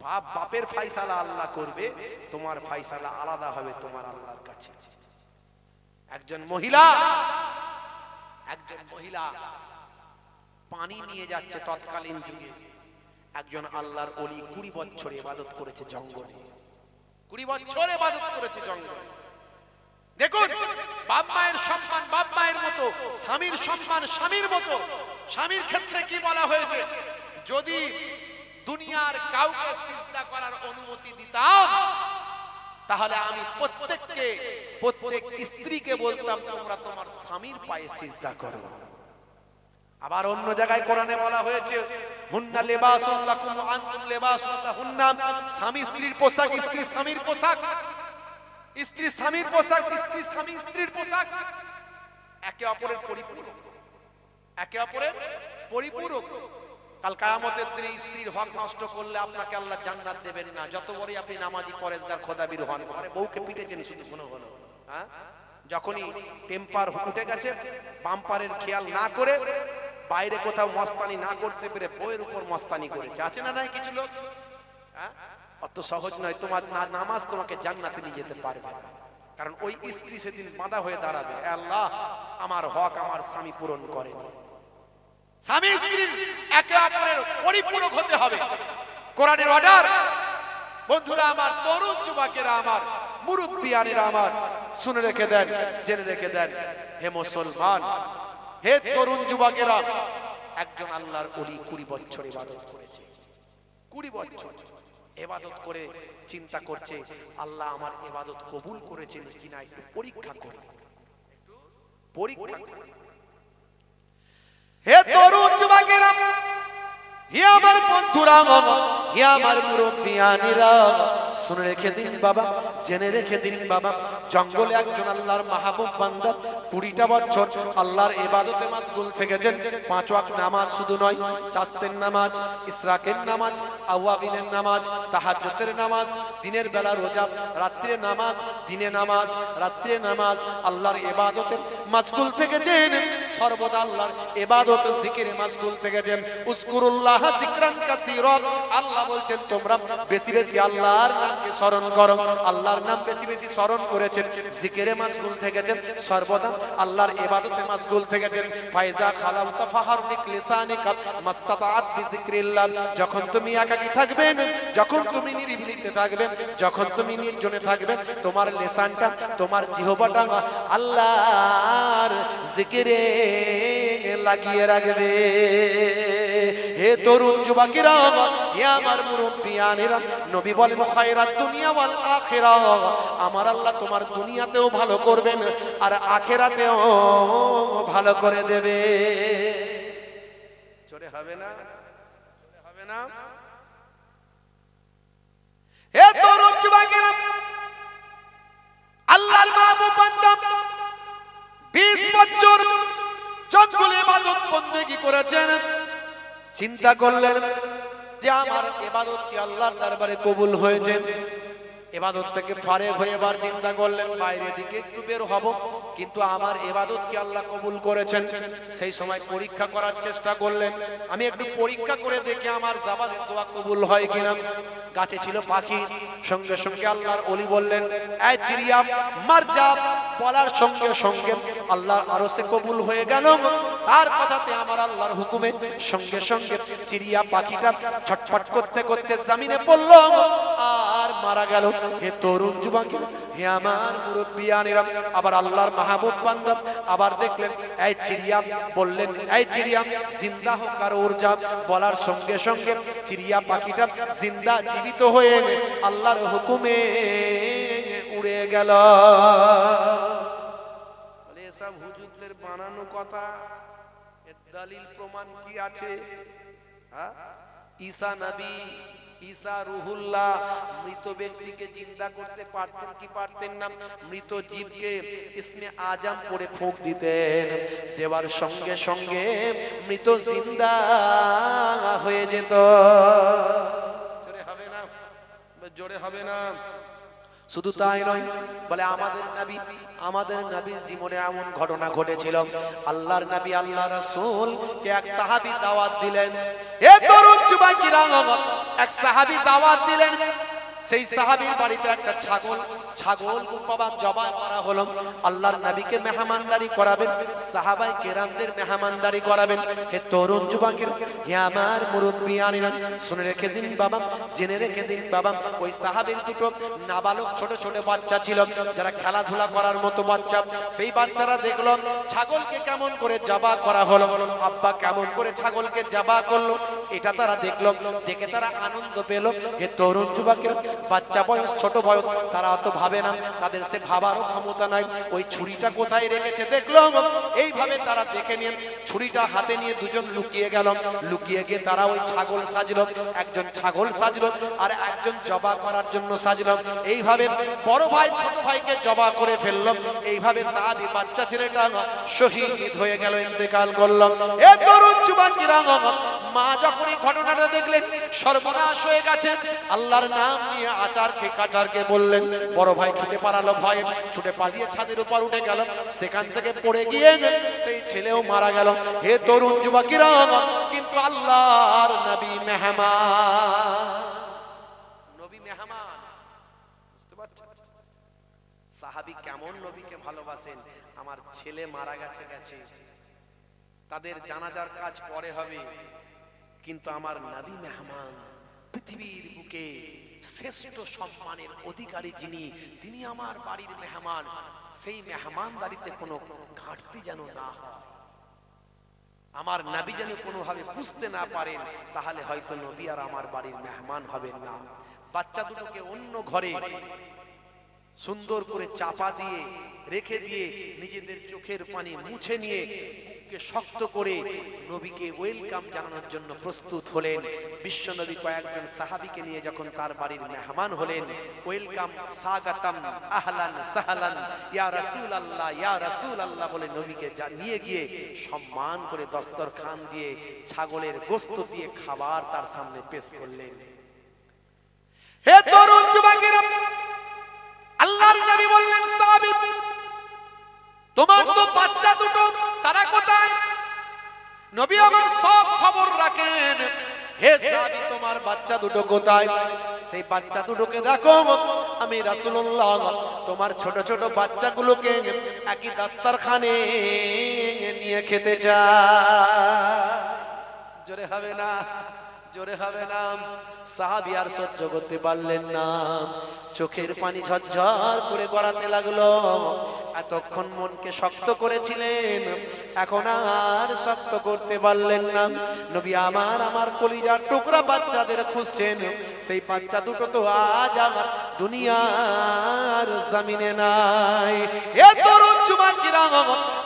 বাপ বাপের ফাইসালা আল্লাহ করবে তোমার ফাইসালা আলাদা হবে তোমার আল্লাহর কাছে একজন মহিলা একজন মহিলা পানি নিয়ে যাচ্ছে তৎকালীন যুগে একজন আল্লাহর অলি কুড়ি বছর এবাদত করেছে জঙ্গলে কুড়ি বছর এবাদত করেছে জঙ্গলে দেখুন বাপ মায়ের সম্মান বাপ মায়ের মতো স্বামীর সম্মান স্বামীর মতো স্বামীর ক্ষেত্রে কি বলা হয়েছে যদি দুনিয়ার কাউকে সিজদা করার অনুমতি দিতাম তাহলে আমি প্রত্যেককে প্রত্যেক স্ত্রীকে বলতাম তোমরা তোমার স্বামীর পায়ে সিজদা করো আবার অন্য জায়গায় কোরআনে বলা হয়েছে হুন্না লেবাস লাকুম আনতুম লেবাসুন লাহুন্না স্বামী স্ত্রীর পোশাক স্ত্রী স্বামীর পোশাক স্ত্রী স্বামীর পোশাক স্ত্রী স্বামী স্ত্রীর পোশাক একে অপরের পরিপূরক একে অপরের পরিপূরক কাল কায়ামতের দিনে স্ত্রীর হক নষ্ট করলে আপনাকে আল্লাহ জান্নাত দেবেন না যত বড়ই আপনি নামাজি পরেজগার খোদাবির হন ঘরে বউকে পিটেছেন শুধু কোনো ঘন হ্যাঁ? যখনই টেম্পার উঠে গেছে বাম্পারের খেয়াল না করে বাইরে কোথাও মস্তানি না করতে পেরে বইয়ের উপর মস্তানি করেছে আছে না নাই কিছু লোক হ্যাঁ? অত সহজ নয় তোমার নামাজ তোমাকে জান্নাতে নিয়ে যেতে পারবে না কারণ ওই স্ত্রী সেদিন বাঁধা হয়ে দাঁড়াবে আল্লাহ আমার হক আমার স্বামী পূরণ করেনি স্বামী স্ত্রীর একে অপরের পরিপূরক হতে হবে কোরআনের অর্ডার বন্ধুরা আমার তরুণ যুবকেরা আমার মুরব্বিয়ানেরা আমার শুনে রেখে দেন জেনে রেখে দেন হে মুসলমান হে তরুণ যুবকেরা একজন আল্লাহর ওলি কুড়ি বছর ইবাদত করেছে কুড়ি বছর এবাদত করে চিন্তা করছে আল্লাহ আমার এবাদত কবুল করেছেন কিনা একটু পরীক্ষা করে পরীক্ষা করে হে তরুণ যুবকেরা হে আমার বন্ধুরা হে আমার মুরব্বিয়ানিরা শুনে রেখে দিন বাবা জেনে রেখে দিন বাবা জঙ্গলে একজন আল্লাহর মাহবুব বান্দা কুড়িটা বছর আল্লাহর এবাদতে মাসগুল থেকেছেন পাঁচ ওয়াক্ত নামাজ শুধু নয় চাস্তের নামাজ ইসরাকের নামাজ আওয়াবিনের নামাজ তাহাজ্জতের নামাজ দিনের বেলা রোজা রাত্রে নামাজ দিনে নামাজ রাত্রে নামাজ আল্লাহর এবাদতে মাসগুল থেকেছেন সর্বদা আল্লাহর এবাদত জিকিরে মাসগুল থেকেছেন উস্কুরুল্লাহ জিকরান কাসীরা আল্লাহ বলছেন তোমরা বেশি বেশি আল্লাহর নাম আল্লাহকে স্মরণ করো আল্লাহর নাম বেশি বেশি স্মরণ করেছেন জিকিরে মাসগুল থেকেছেন সর্বদা আল্লাহর ইবাদতে মাসগুল থেকেছেন ফাইজা খালাউ তাফাহার লিসানিকা মাস্তাতাআত বিযিকরিল্লাহ যখন তুমি একাকী থাকবে যখন তুমি নিরিবিলিতে থাকবে যখন তুমি নির্জনে থাকবে তোমার লিসানটা তোমার জিহ্বাটা আল্লাহর জিকিরে লাগিয়ে রাখবে হে তরুণ যুবকেরা হে আমার মুরব্বিয়ানেরা নবী বলেন খায়র খৈরা দুনিয়া ওয়াল আখেরা আমার আল্লাহ তোমার দুনিয়াতেও ভালো করবেন আর আখেরাতেও ভালো করে দেবে চলে হবে না হবে না হে আল্লাহর মাহবুব বান্দা 20 বছর ইবাদত করেছেন চিন্তা করলেন যে আমার এবাদত কি আল্লাহর দরবারে কবুল হয়েছে এবাদত থেকে ফারে হয়ে এবার চিন্তা করলেন বাইরে দিকে একটু বের হব কিন্তু আমার এবাদত কি আল্লাহ কবুল করেছেন সেই সময় পরীক্ষা করার চেষ্টা করলেন আমি একটু পরীক্ষা করে দেখি আমার জাবাদের দোয়া কবুল হয় কিনা গাছে ছিল পাখি সঙ্গে সঙ্গে আল্লাহর অলি বললেন মার যা বলার সঙ্গে সঙ্গে আল্লাহর আরো সে কবুল হয়ে গেল তার কথাতে আমার আল্লাহর হুকুমে সঙ্গে সঙ্গে চিরিয়া পাখিটা ছটফট করতে করতে জামিনে পড়ল আর মারা গেল হে তরুণ যুবকের হে আমার মুরব্বিয়ানিরাম আবার আল্লাহর মাহবুব বান্ধব আবার দেখলেন এই চিরিয়া বললেন এই চিরিয়া জিন্দা হোক আর ওর যাব বলার সঙ্গে সঙ্গে চিরিয়া পাখিটা জিন্দা জীবিত হয়ে আল্লাহর হুকুমে উড়ে গেল এসব হুজুরদের বানানো কথা এর দলিল প্রমাণ কি আছে ঈসা নবী ঈসা রুহুল্লাহ মৃত ব্যক্তিকে জিন্দা করতে পারতেন কি পারতেন না মৃত জীবকে ইসমে আজাম করে ফোঁক দিতেন দেওয়ার সঙ্গে সঙ্গে মৃত জিন্দা হয়ে যেত জোরে হবে না জোরে হবে না শুধু তাই নয় বলে আমাদের নাবি আমাদের নাবির জীবনে এমন ঘটনা ঘটেছিল আল্লাহর নাবি আল্লাহ রাসূল কে এক সাহাবী দাওয়াত দিলেন এ তরুণ যুবকেরা এক সাহাবী দাওয়াত দিলেন সেই সাহাবির বাড়িতে একটা ছাগল ছাগল উপবাদ জবাই করা হলো আল্লাহর নবীকে মেহমানদারি করাবেন সাহাবাই কেরামদের মেহমানদারি করাবেন হে তরুণ যুবকের হে আমার মুরব্বী আনিলাম শুনে রেখে দিন বাবা জেনে রেখে দিন বাবা ওই সাহাবির দুটো নাবালক ছোট ছোট বাচ্চা ছিল যারা খেলাধুলা করার মতো বাচ্চা সেই বাচ্চারা দেখলো ছাগলকে কেমন করে জবা করা হলো আব্বা কেমন করে ছাগলকে জবা করলো এটা তারা দেখলো দেখে তারা আনন্দ পেল হে তরুণ যুবকের বাচ্চা বয়স ছোট বয়স তারা অত ভাবে না তাদের সে ভাবারও ক্ষমতা নাই ওই ছুরিটা কোথায় রেখেছে দেখলাম এইভাবে তারা দেখে নিয়ে ছুরিটা হাতে নিয়ে দুজন লুকিয়ে গেল লুকিয়ে গিয়ে তারা ওই ছাগল সাজল একজন ছাগল সাজল আর একজন জবা করার জন্য সাজল এইভাবে বড় ভাই ছোট ভাইকে জবা করে ফেললো এইভাবে সাহাবি বাচ্চা ছেলেটা শহীদ হয়ে গেল ইন্তেকাল করলাম এ তরুণ যুবাকিরা মা যখন এই ঘটনাটা দেখলেন সর্বনাশ হয়ে গেছে আল্লাহর নাম নিয়ে আচারকে কাচারকে বললেন বড় ভাই ছুটে পালালো ভয়ে ছুটে পালিয়ে ছাদের উপর উঠে গেল সেখান থেকে পড়ে গিয়ে সেই ছেলেও মারা গেল হে তরুণ যুবকিরা কিন্তু আল্লাহর নবী মেহমান নবী মেহমান সাহাবি কেমন নবীকে ভালোবাসেন আমার ছেলে মারা গেছে গেছে তাদের জানাজার কাজ পরে হবে কিন্তু আমার নবী মেহমান পৃথিবীর বুকে শ্রেষ্ঠ সম্মানের অধিকারী যিনি তিনি আমার বাড়ির মেহমান সেই মেহমানদারিতে কোনো ঘাটতি যেন না আমার নাবি যেন কোনোভাবে বুঝতে না পারেন তাহলে হয়তো নবী আর আমার বাড়ির মেহমান হবেন না বাচ্চা দুটোকে অন্য ঘরে সুন্দর করে চাপা দিয়ে রেখে দিয়ে নিজেদের চোখের পানি মুছে নিয়ে বুককে শক্ত করে নবীকে ওয়েলকাম জানানোর জন্য প্রস্তুত হলেন বিশ্ব নবী কয়েকজন সাহাবিকে নিয়ে যখন তার বাড়ির মেহমান হলেন ওয়েলকাম স্বাগতম আহলান সাহালান ইয়া রাসূল আল্লাহ ইয়া রাসূল আল্লাহ বলে নবীকে যা নিয়ে গিয়ে সম্মান করে দস্তরখান দিয়ে ছাগলের গোস্ত দিয়ে খাবার তার সামনে পেশ করলেন হে তরুণ যুবকেরা আল্লাহর নবী বললেন সাবিত তোমার তো বাচ্চা দুটো তারা কোথায় নবী আমার সব খবর রাখেন হে সাহাবী তোমার বাচ্চা দুটো কোথায় সেই বাচ্চা দুটোকে দেখো আমি রাসূলুল্লাহ তোমার ছোট ছোট বাচ্চাগুলোকে একই দাস্তারখানে নিয়ে খেতে চা জোরে হবে না জোরে হবে না সাহাবি আর সহ্য করতে পারলেন না চোখের পানি ঝরঝর করে গড়াতে লাগলো এতক্ষণ মনকে শক্ত করেছিলেন এখন আর শক্ত করতে পারলেন না নবী আমার আমার কলিজার টুকরা বাচ্চাদের খুঁজছেন সেই বাচ্চা দুটো তো আজ আমার দুনিয়ার জামিনে নাই এত তরুণ যুবাকিরা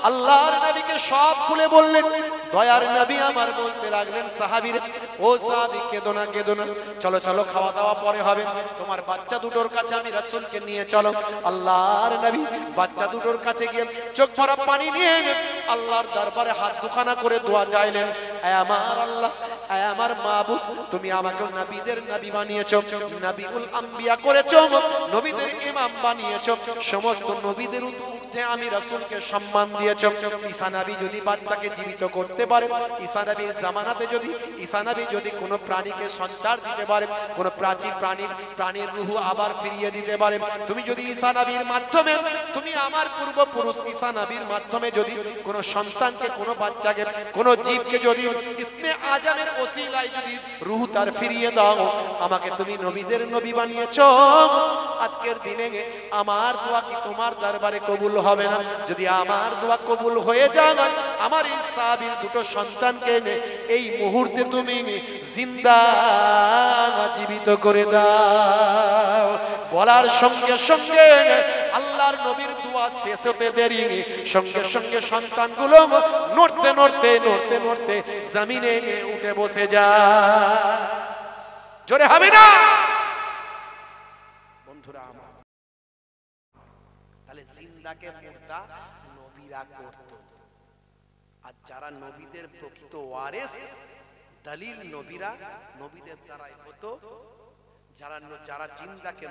আল্লাহর নবীকে সব খুলে বললেন দয়ার নবী আমার বলতে লাগলেন সাহাবির ও সাহাবি কেঁদো না না চলো চলো খাওয়া দাওয়া পরে হবে তোমার বাচ্চা দুটোর কাছে আমি রাসূলকে নিয়ে চলো আল্লাহর নবী বাচ্চা দুটোর কাছে গিয়ে চোখ ভরা পানি নিয়ে আল্লাহর দরবারে হাত দুখানা করে দোয়া চাইলেন আমার আল্লাহ আমার মাবুদ তুমি আমাকে নবীদের নবী বানিয়েছো নবীউল আম্বিয়া করেছো নবীদের ইমাম বানিয়েছো সমস্ত নবীদের উপর আমি রাসূলকে সম্মান দিয়েছো ঈসা নবী যদি বাচ্চাকে জীবিত করতে করতে পারে ঈসা নবীর জামানাতে যদি ঈসা নবী যদি কোনো প্রাণীকে সঞ্চার দিতে পারে কোনো প্রাচীন প্রাণী প্রাণীর রুহু আবার ফিরিয়ে দিতে পারে তুমি যদি ঈসা নবীর মাধ্যমে তুমি আমার পূর্বপুরুষ ঈসা নবীর মাধ্যমে যদি কোনো সন্তানকে কোনো বাচ্চাকে কোনো জীবকে যদি ইসমে আজামের ওসিলায় যদি রুহু তার ফিরিয়ে দাও আমাকে তুমি নবীদের নবী বানিয়েছ আজকের দিনে আমার দোয়া কি তোমার দরবারে কবুল হবে না যদি আমার দোয়া কবুল হয়ে যায় আমার ইসাবির দুটো সন্তানকে এই মুহূর্তে তুমি জিন্দা জীবিত করে দাও বলার সঙ্গে সঙ্গে আল্লাহর নবীর দোয়া শেষ হতে দেরি সঙ্গে সঙ্গে সন্তানগুলো নড়তে নড়তে নড়তে নড়তে জামিনে উঠে বসে যা জোরে হবে না বন্ধুরা আমার তাহলে জিন্দাকে মুর্দা নবীরা করতো আর যারা নবীদের প্রকৃত ওয়ারেস দলিল নবীরা নবীদের দ্বারাই হতো যারা যারা জিন্দাকে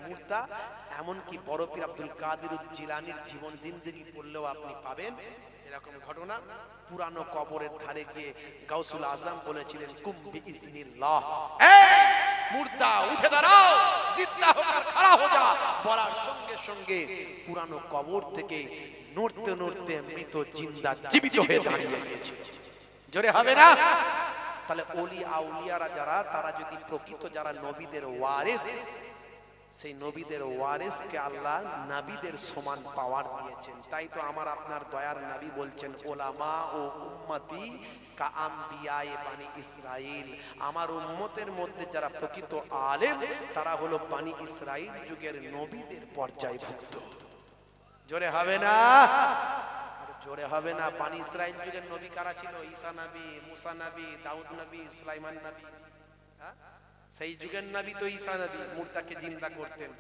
এমনকি বরফির আব্দুল কাদির জিলানির জীবন জিন্দগি আপনি পাবেন এরকম ঘটনা পুরানো কবরের ধারে গিয়ে গাউসুল আজম বলেছিলেন ইসমিল্লাহ উঠে দাঁড়াও হোক আর খাড়া হো যা বলার সঙ্গে সঙ্গে পুরানো কবর থেকে নড়তে নড়তে মৃত জিন্দা জীবিত হয়ে দাঁড়িয়ে গেছে জোরে হবে না তাহলে অলি আউলিয়ারা যারা তারা যদি প্রকৃত যারা নবীদের ওয়ারিস সেই নবীদের ওয়ারেসকে আল্লাহ নাবীদের সমান পাওয়ার দিয়েছেন তাই তো আমার আপনার দয়ার নাবি বলছেন ওলামা ও উম্মতি কা আম্বিয়ায়ে বানি ইসরাইল আমার উম্মতের মধ্যে যারা প্রকৃত আলেম তারা হলো বানি ইসরাইল যুগের নবীদের পর্যায়ভুক্ত জোরে হবে না জোরে হবে না পানি ইসরায়েল যুগের নবী কারা ছিল ঈসা নবী মুসা নবী দাউদ নবী সুলাইমান নবী হ্যাঁ? সেই যুগের নবী তো ঈসা নবী মুর্তাকে জিন্দা করতেন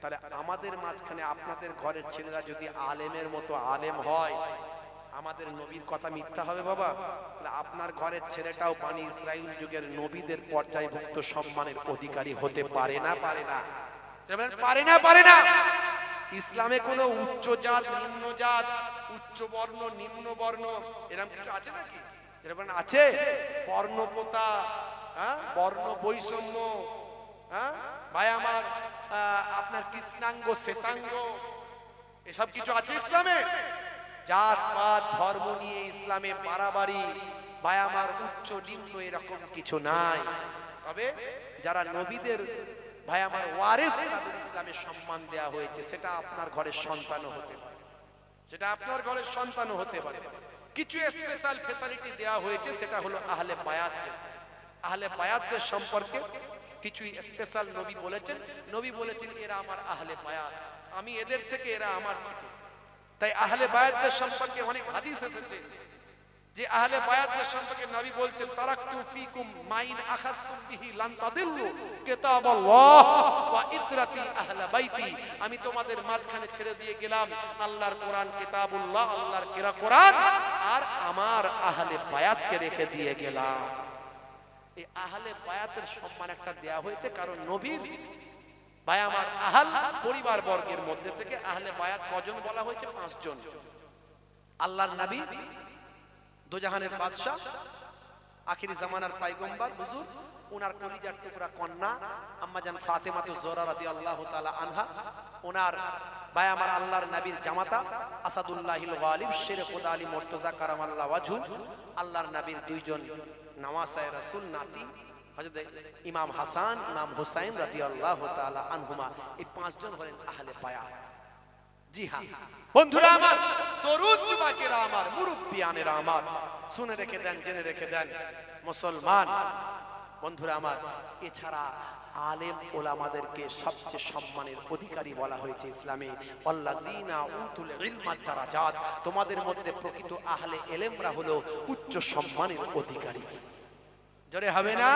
তাহলে আমাদের মাঝখানে আপনাদের ঘরের ছেলেরা যদি আলেমের মতো আলেম হয় আমাদের নবীর কথা মিথ্যা হবে বাবা তাহলে আপনার ঘরের ছেলেটাও পানি ইসরায়েল যুগের নবীদের পর্যায়ভুক্ত সম্মানের অধিকারী হতে পারে না পারে না পারে না পারে না ইসলামে কোনো উচ্চ জাত নিম্ন জাত উচ্চ বর্ণ নিম্ন বর্ণ এরকম কিছু আছে নাকি এরকম আছে বর্ণপোতা হ্যাঁ বর্ণ বৈষম্য হ্যাঁ ভাই আমার আপনার কৃষ্ণাঙ্গ শ্বেতাঙ্গ এসব কিছু আছে ইসলামে জাত পাত ধর্ম নিয়ে ইসলামে বাড়াবাড়ি ভাই আমার উচ্চ নিম্ন এরকম কিছু নাই তবে যারা নবীদের ভাই আমার ওয়ারিস ইসলামের সম্মান দেয়া হয়েছে সেটা আপনার ঘরের সন্তানও হতে পারে সেটা আপনার ঘরের সন্তানও হতে পারে কিছু স্পেশাল ফেসিলিটি দেয়া হয়েছে সেটা হলো আহলে বায়াতদের আহলে বায়াতদের সম্পর্কে কিছু স্পেশাল নবী বলেছেন নবী বলেছেন এরা আমার আহলে বায়াত আমি এদের থেকে এরা আমার থেকে তাই আহলে বায়াতদের সম্পর্কে অনেক হাদিস এসেছে যে আহলে বায়াতদের সম্পর্কে নবী বলছেন তারাকতু ফিকুম মাইন আখাসতুম বিহি লান তাদিল্লু আল্লাহ ওয়া ইদরাতি আহলে বাইতি আমি তোমাদের মাঝখানে ছেড়ে দিয়ে গেলাম আল্লাহর কোরআন কিতাবুল্লাহ আল্লাহর কিরা কোরআন আর আমার আহলে বায়াতকে রেখে দিয়ে গেলাম এই আহলে বায়াতের সম্মান একটা দেয়া হয়েছে কারণ নবীর বায়ামাত আহল পরিবার বর্গের মধ্যে থেকে আহলে বায়াত কজন বলা হয়েছে পাঁচজন আল্লাহর নবী দোজাহানের বাদশাহ আখিরি জামানার পাইগম্বার হুজুর ওনার কলিজার টুকরা কন্যা আম্মাজান ফাতেমা তো জোরা রাদি আল্লাহ তালা আনহা ওনার ভাই আমার আল্লাহর নবীর জামাতা আসাদুল্লাহিল গালিব শেরে খোদা আলী মর্তজা কারাম আল্লাহ ওয়াজু আল্লাহর নবীর দুইজন নামাসায় রাসুল নাতি ইমাম হাসান ইমাম হুসাইন রাদি আল্লাহ তালা আনহুমা এই পাঁচজন হলেন আহলে পায়াত জি হ্যাঁ বন্ধুরা আমার তরুণ যুবকেরা আমার মুরব্বিয়ানেরা আমার শুনে রেখে দেন জেনে রেখে দেন মুসলমান বন্ধুরা আমার এছাড়া আলেম ওলামাদেরকে সবচেয়ে সম্মানের অধিকারী বলা হয়েছে ইসলামে দারাজাত তোমাদের মধ্যে প্রকৃত আহলে এলেমরা হলো উচ্চ সম্মানের অধিকারী জোরে হবে না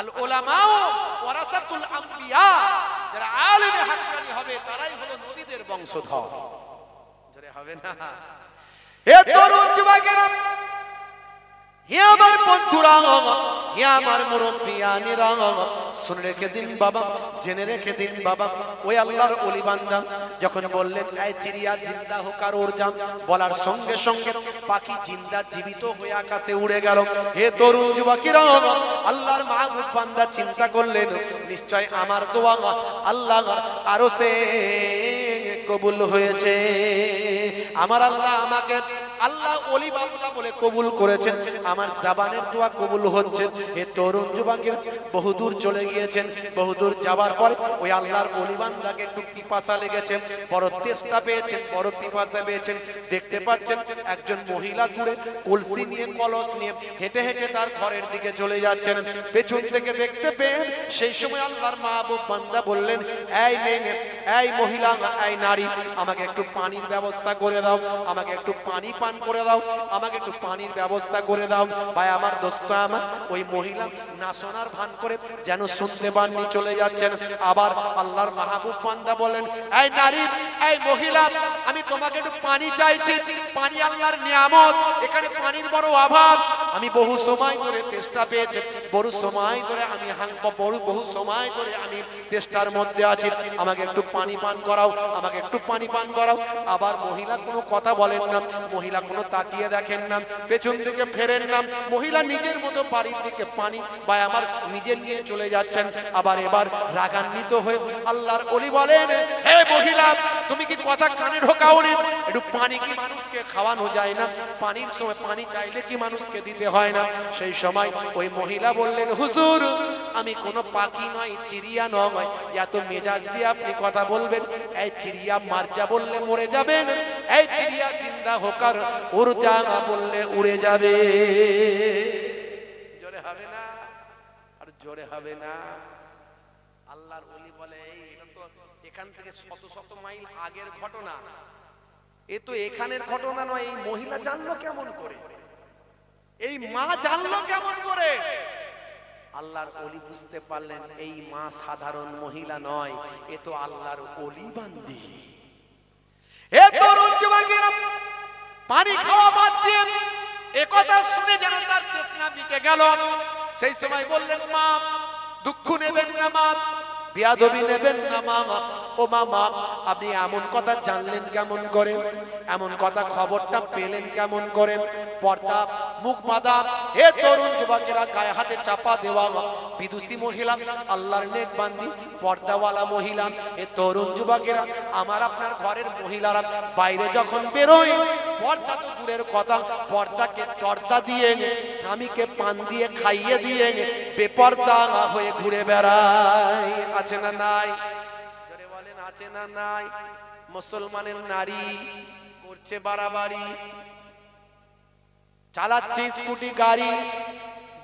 আল ওলামাও ওয়ারাসাতুল আম্বিয়া যারা আলেমে হাক্কানি হবে তারাই হলো নবীদের বংশধর জোরে হবে না হে তরুণ যুবকেরা হে আমার বন্ধুরা হে আমার মুরব্বিয়ানিরা শুনে রেখে দিন বাবা জেনে রেখে দিন বাবা ওই আল্লাহর অলি বান্দাম যখন বললেন এই চিরিয়া জিন্দা হোক আর ওর যাম বলার সঙ্গে সঙ্গে পাখি জিন্দা জীবিত হয়ে আকাশে উড়ে গেল হে তরুণ যুবকিরা আল্লাহর মাহবুব বান্দা চিন্তা করলেন নিশ্চয় আমার দোয়া আল্লাহ আরো সে কবুল হয়েছে আমার আল্লাহ আমাকে আল্লাহ অলি বান্দা বলে কবুল করেছেন আমার জাবানের দোয়া কবুল হচ্ছে এ তরুণ যুবাঙ্গের বহুদূর চলে গিয়েছেন বহুদূর যাওয়ার পর ওই আল্লাহর অলি বান্দাকে একটু পিপাসা লেগেছে বড় তেষ্টা পেয়েছেন বড় পিপাসা পেয়েছেন দেখতে পাচ্ছেন একজন মহিলা দূরে কলসি নিয়ে কলস নিয়ে হেঁটে হেঁটে তার ঘরের দিকে চলে যাচ্ছেন পেছন থেকে দেখতে পেয়ে সেই সময় আল্লাহর মাহবুব বান্দা বললেন এই মেয়ে এই মহিলা এই নারী আমাকে একটু পানির ব্যবস্থা করে দাও আমাকে একটু পানি পান পান করে দাও আমাকে একটু পানির ব্যবস্থা করে দাও ভাই আমার দোস্ত আমার ওই মহিলা নাচনার ভান করে যেন শুনতে পাননি চলে যাচ্ছেন আবার আল্লাহর মাহবুব পান্দা বলেন এই নারী এই মহিলা আমি তোমাকে একটু পানি চাইছি পানি আল্লাহর নিয়ামত এখানে পানির বড় অভাব আমি বহু সময় ধরে চেষ্টা পেয়েছি বহু সময় ধরে আমি বড় বহু সময় ধরে আমি চেষ্টার মধ্যে আছি আমাকে একটু পানি পান করাও আমাকে একটু পানি পান করাও আবার মহিলা কোনো কথা বলেন না মহিলা মহিলা কোনো তাকিয়ে দেখেন না পেছন দিকে ফেরেন না মহিলা নিজের মতো বাড়ির দিকে পানি বা আমার নিজে নিয়ে চলে যাচ্ছেন আবার এবার রাগান্বিত হয়ে আল্লাহর অলি বলেন হে মহিলা তুমি কি কথা কানে ঢোকাও নি একটু পানি কি মানুষকে খাওয়ানো যায় না পানির সময় পানি চাইলে কি মানুষকে দিতে হয় না সেই সময় ওই মহিলা বললেন হুজুর আমি কোনো পাখি নয় চিড়িয়া নয় এত মেজাজ দিয়ে আপনি কথা বলবেন এই চিড়িয়া মার্চা বললে মরে যাবেন এই চিড়িয়া জিন্দা হোকার ওর জামা পড়লে উড়ে যাবে জোরে হবে না আর জোরে হবে না আল্লাহর বলে এটা তো এখান থেকে শত শত মাইল আগের ঘটনা এ তো এখানের ঘটনা নয় এই মহিলা জানলো কেমন করে এই মা জানলো কেমন করে আল্লাহর অলি বুঝতে পারলেন এই মা সাধারণ মহিলা নয় এ তো আল্লাহর অলি বান্দি এ তো পানি খাওয়া বাদ দিয়ে একথা শুনে যেন তার তৃষ্ণা মিটে গেল সেই সময় বললেন মা দুঃখ নেবেন না মা বিয়াদবি নেবেন না মা ও মামা আপনি এমন কথা জানলেন কেমন করে এমন কথা খবরটা পেলেন কেমন করে পর্দা মুখ বাঁধা এ তরুণ যুবকেরা গায়ে হাতে চাপা দেওয়া বিদুষী মহিলা আল্লাহর নেক বান্দি পর্দাওয়ালা মহিলা এ তরুণ যুবকেরা আমার আপনার ঘরের মহিলারা বাইরে যখন বেরোয় পর্দা তো দূরের কথা পর্দাকে চর্দা দিয়ে স্বামীকে পান দিয়ে খাইয়ে দিয়ে বেপর্দা হয়ে ঘুরে বেড়ায় আছে না নাই আছে না নাই মুসলমানের নারী করছে বাড়াবাড়ি চালাচ্ছে স্কুটি গাড়ি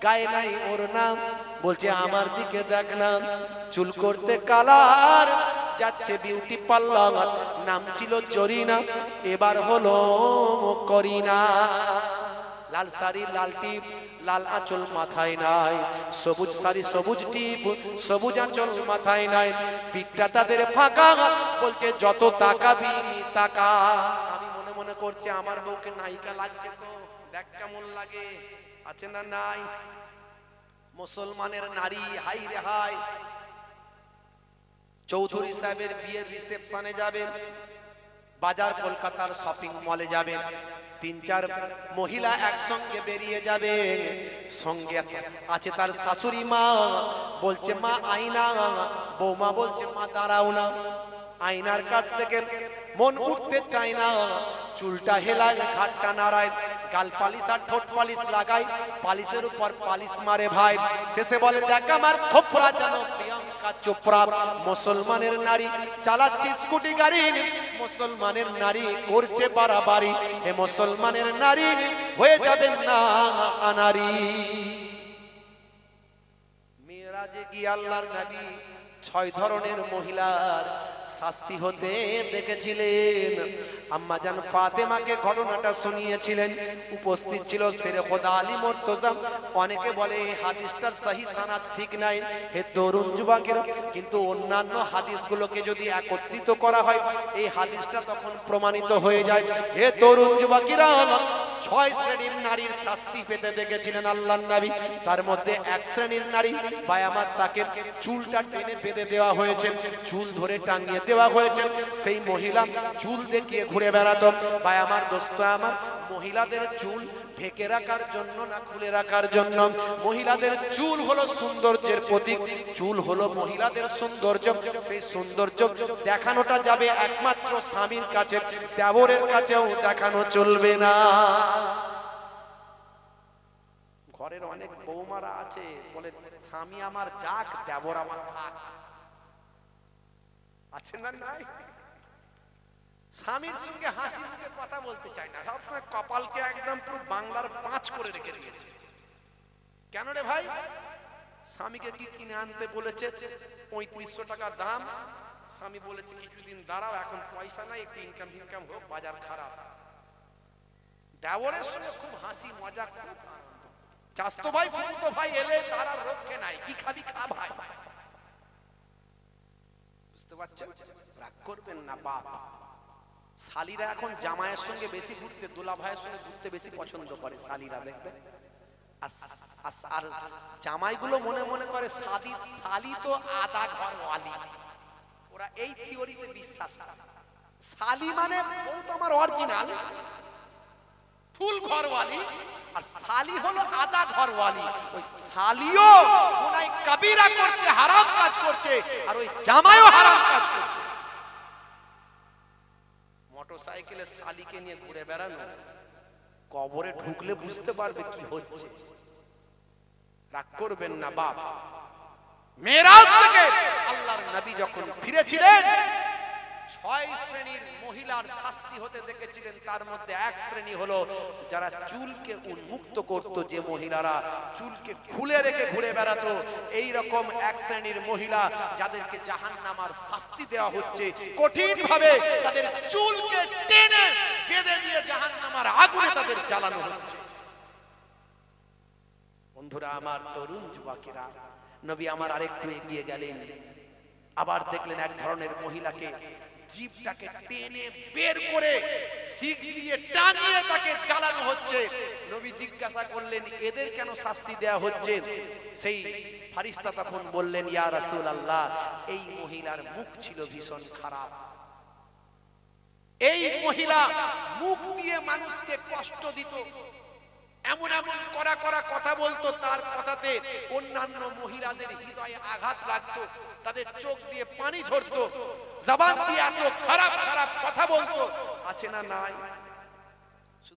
গায়ে নাই ওর নাম বলছে আমার দিকে দেখ না চুল করতে কালার যাচ্ছে বিউটি পার্লার নাম ছিল চরিনা এবার হলো করিনা লাল শাড়ি লাল টিপ লাল আঁচল মাথায় নাই সবুজ শাড়ি সবুজ টিপ সবুজ আঁচল মাথায় নাই পিঠটা তাদের ফাঁকা বলছে যত তাকাবি তাকা স্বামী মনে মনে করছে আমার বউকে নায়িকা লাগছে তো দেখ কেমন লাগে আছে না নাই মুসলমানের নারী হাই রে হাই চৌধুরী সাহেবের বিয়ের রিসেপশনে যাবেন বাজার কলকাতার শপিং মলে যাবেন তিন চার মহিলা একসঙ্গে বেরিয়ে যাবে সঙ্গে আছে তার শাশুড়ি মা বলছে মা আইনা বৌমা বলছে মা দাঁড়াও না আয়নার কাছ থেকে মন উঠতে চায় না চুলটা হেলাই ঘাটটা নাড়ায় গাল পালিশ আর ঠোঁট পালিশ লাগাই পালিশের উপর পালিশ মারে ভাই শেষে বলে দেখ আমার থোপরা জানো চোপড়া মুসলমানের নারী চালাচ্ছে স্কুটি গাড়ি মুসলমানের নারী করছে বাড়াবাড়ি হে মুসলমানের নারী হয়ে যাবেন না আনারি মেয়েরা যে গিয়ে আল্লাহর নারী ছয় ধরনের মহিলার শাস্তি হতে দেখেছিলেন আম্মা জান ফাতেমাকে ঘটনাটা শুনিয়েছিলেন উপস্থিত ছিল শেরে খোদা আলী মোর্তজাম অনেকে বলে এই হাদিসটার সাহি সানাদ ঠিক নাই হে তরুণ যুবকের কিন্তু অন্যান্য হাদিসগুলোকে যদি একত্রিত করা হয় এই হাদিসটা তখন প্রমাণিত হয়ে যায় হে তরুণ যুবকেরা ছয় শ্রেণীর নারীর শাস্তি পেতে দেখেছিলেন আল্লাহ নবী তার মধ্যে এক শ্রেণীর নারী ভাই আমার তাকে চুলটা টেনে বেঁধে দেওয়া হয়েছে চুল ধরে টাঙিয়ে দেওয়া হয়েছে সেই মহিলা চুল দেখিয়ে ঘুরে বেড়াতো ভাই আমার দোস্ত আমার মহিলাদের চুল ঢেকে রাখার জন্য না খুলে রাখার জন্য মহিলাদের চুল হলো সৌন্দর্যের প্রতীক চুল হলো মহিলাদের সৌন্দর্য সেই সৌন্দর্য দেখানোটা যাবে একমাত্র স্বামীর কাছে দেবরের কাছেও দেখানো চলবে না ঘরের অনেক বৌমারা আছে বলে স্বামী আমার যাক দেবর আমার থাক আছে না নাই স্বামীর সঙ্গে হাসি মুখে কথা বলতে চাই না সবসময় কপালকে একদম পুরো বাংলার পাঁচ করে রেখে দিয়েছে কেন রে ভাই স্বামীকে কি কিনে আনতে বলেছে পঁয়ত্রিশশো টাকা দাম স্বামী বলেছে কিছুদিন দাঁড়াও এখন পয়সা নাই একটু ইনকাম ইনকাম হোক বাজার খারাপ দেওয়ারের সঙ্গে খুব হাসি মজা খুব চাস্তো ভাই তো ভাই এলে তারা রক্ষে নাই কি খাবি খা ভাই বুঝতে পারছেন রাগ করবেন না বাপ শালিরা এখন জামায়ের সঙ্গে বেশি ঘুরতে দোলা ভাইয়ের সঙ্গে ঘুরতে বেশি পছন্দ করে শালিরা দেখবে আর জামাইগুলো মনে মনে করে শালি শালি তো আদা ঘর ওয়ালি ওরা এই থিওরিতে বিশ্বাস করে শালি মানে বউ তো আমার অরিজিনাল ফুল ঘরওয়ালি আর শালি হলো আদা ঘরওয়ালি ওই শালিও ওনাই কাবিরা করছে হারাম কাজ করছে আর ওই জামাইও হারাম কাজ করছে মোটরসাইকেলে শালিকে নিয়ে ঘুরে বেড়ানো কবরে ঢুকলে বুঝতে পারবে কি হচ্ছে রাগ করবেন না বাপ মেয়েরাজ থেকে আল্লাহর নবী যখন ফিরেছিলেন ছয় শ্রেণীর মহিলার শাস্তি হতে দেখেছিলেন তার মধ্যে এক শ্রেণী হলো যারা চুলকে উন্মুক্ত করত যে মহিলারা চুলকে খুলে রেখে ঘুরে বেড়াতো এই রকম এক শ্রেণীর মহিলা যাদেরকে জাহান নামার শাস্তি দেওয়া হচ্ছে কঠিন ভাবে তাদের চুলকে টেনে বেঁধে দিয়ে জাহান নামার আগুনে তাদের জ্বালানো হচ্ছে বন্ধুরা আমার তরুণ যুবকেরা নবী আমার আরেকটু এগিয়ে গেলেন আবার দেখলেন এক ধরনের মহিলাকে জীবটাকে টেনে বের করে শিখ দিয়ে টানিয়ে তাকে জ্বালানো হচ্ছে নবী জিজ্ঞাসা করলেন এদের কেন শাস্তি দেয়া হচ্ছে সেই ফারিস্তা তখন বললেন ইয়া রাসুল আল্লাহ এই মহিলার মুখ ছিল ভীষণ খারাপ এই মহিলা মুখ দিয়ে মানুষকে কষ্ট দিত এমন এমন করা করা কথা বলতো তার কথাতে অন্যান্য মহিলাদের হৃদয়ে আঘাত লাগতো তাদের চোখ দিয়ে পানি ঝরতো জবান দিয়ে এত খারাপ খারাপ কথা বলতো আছে না নাই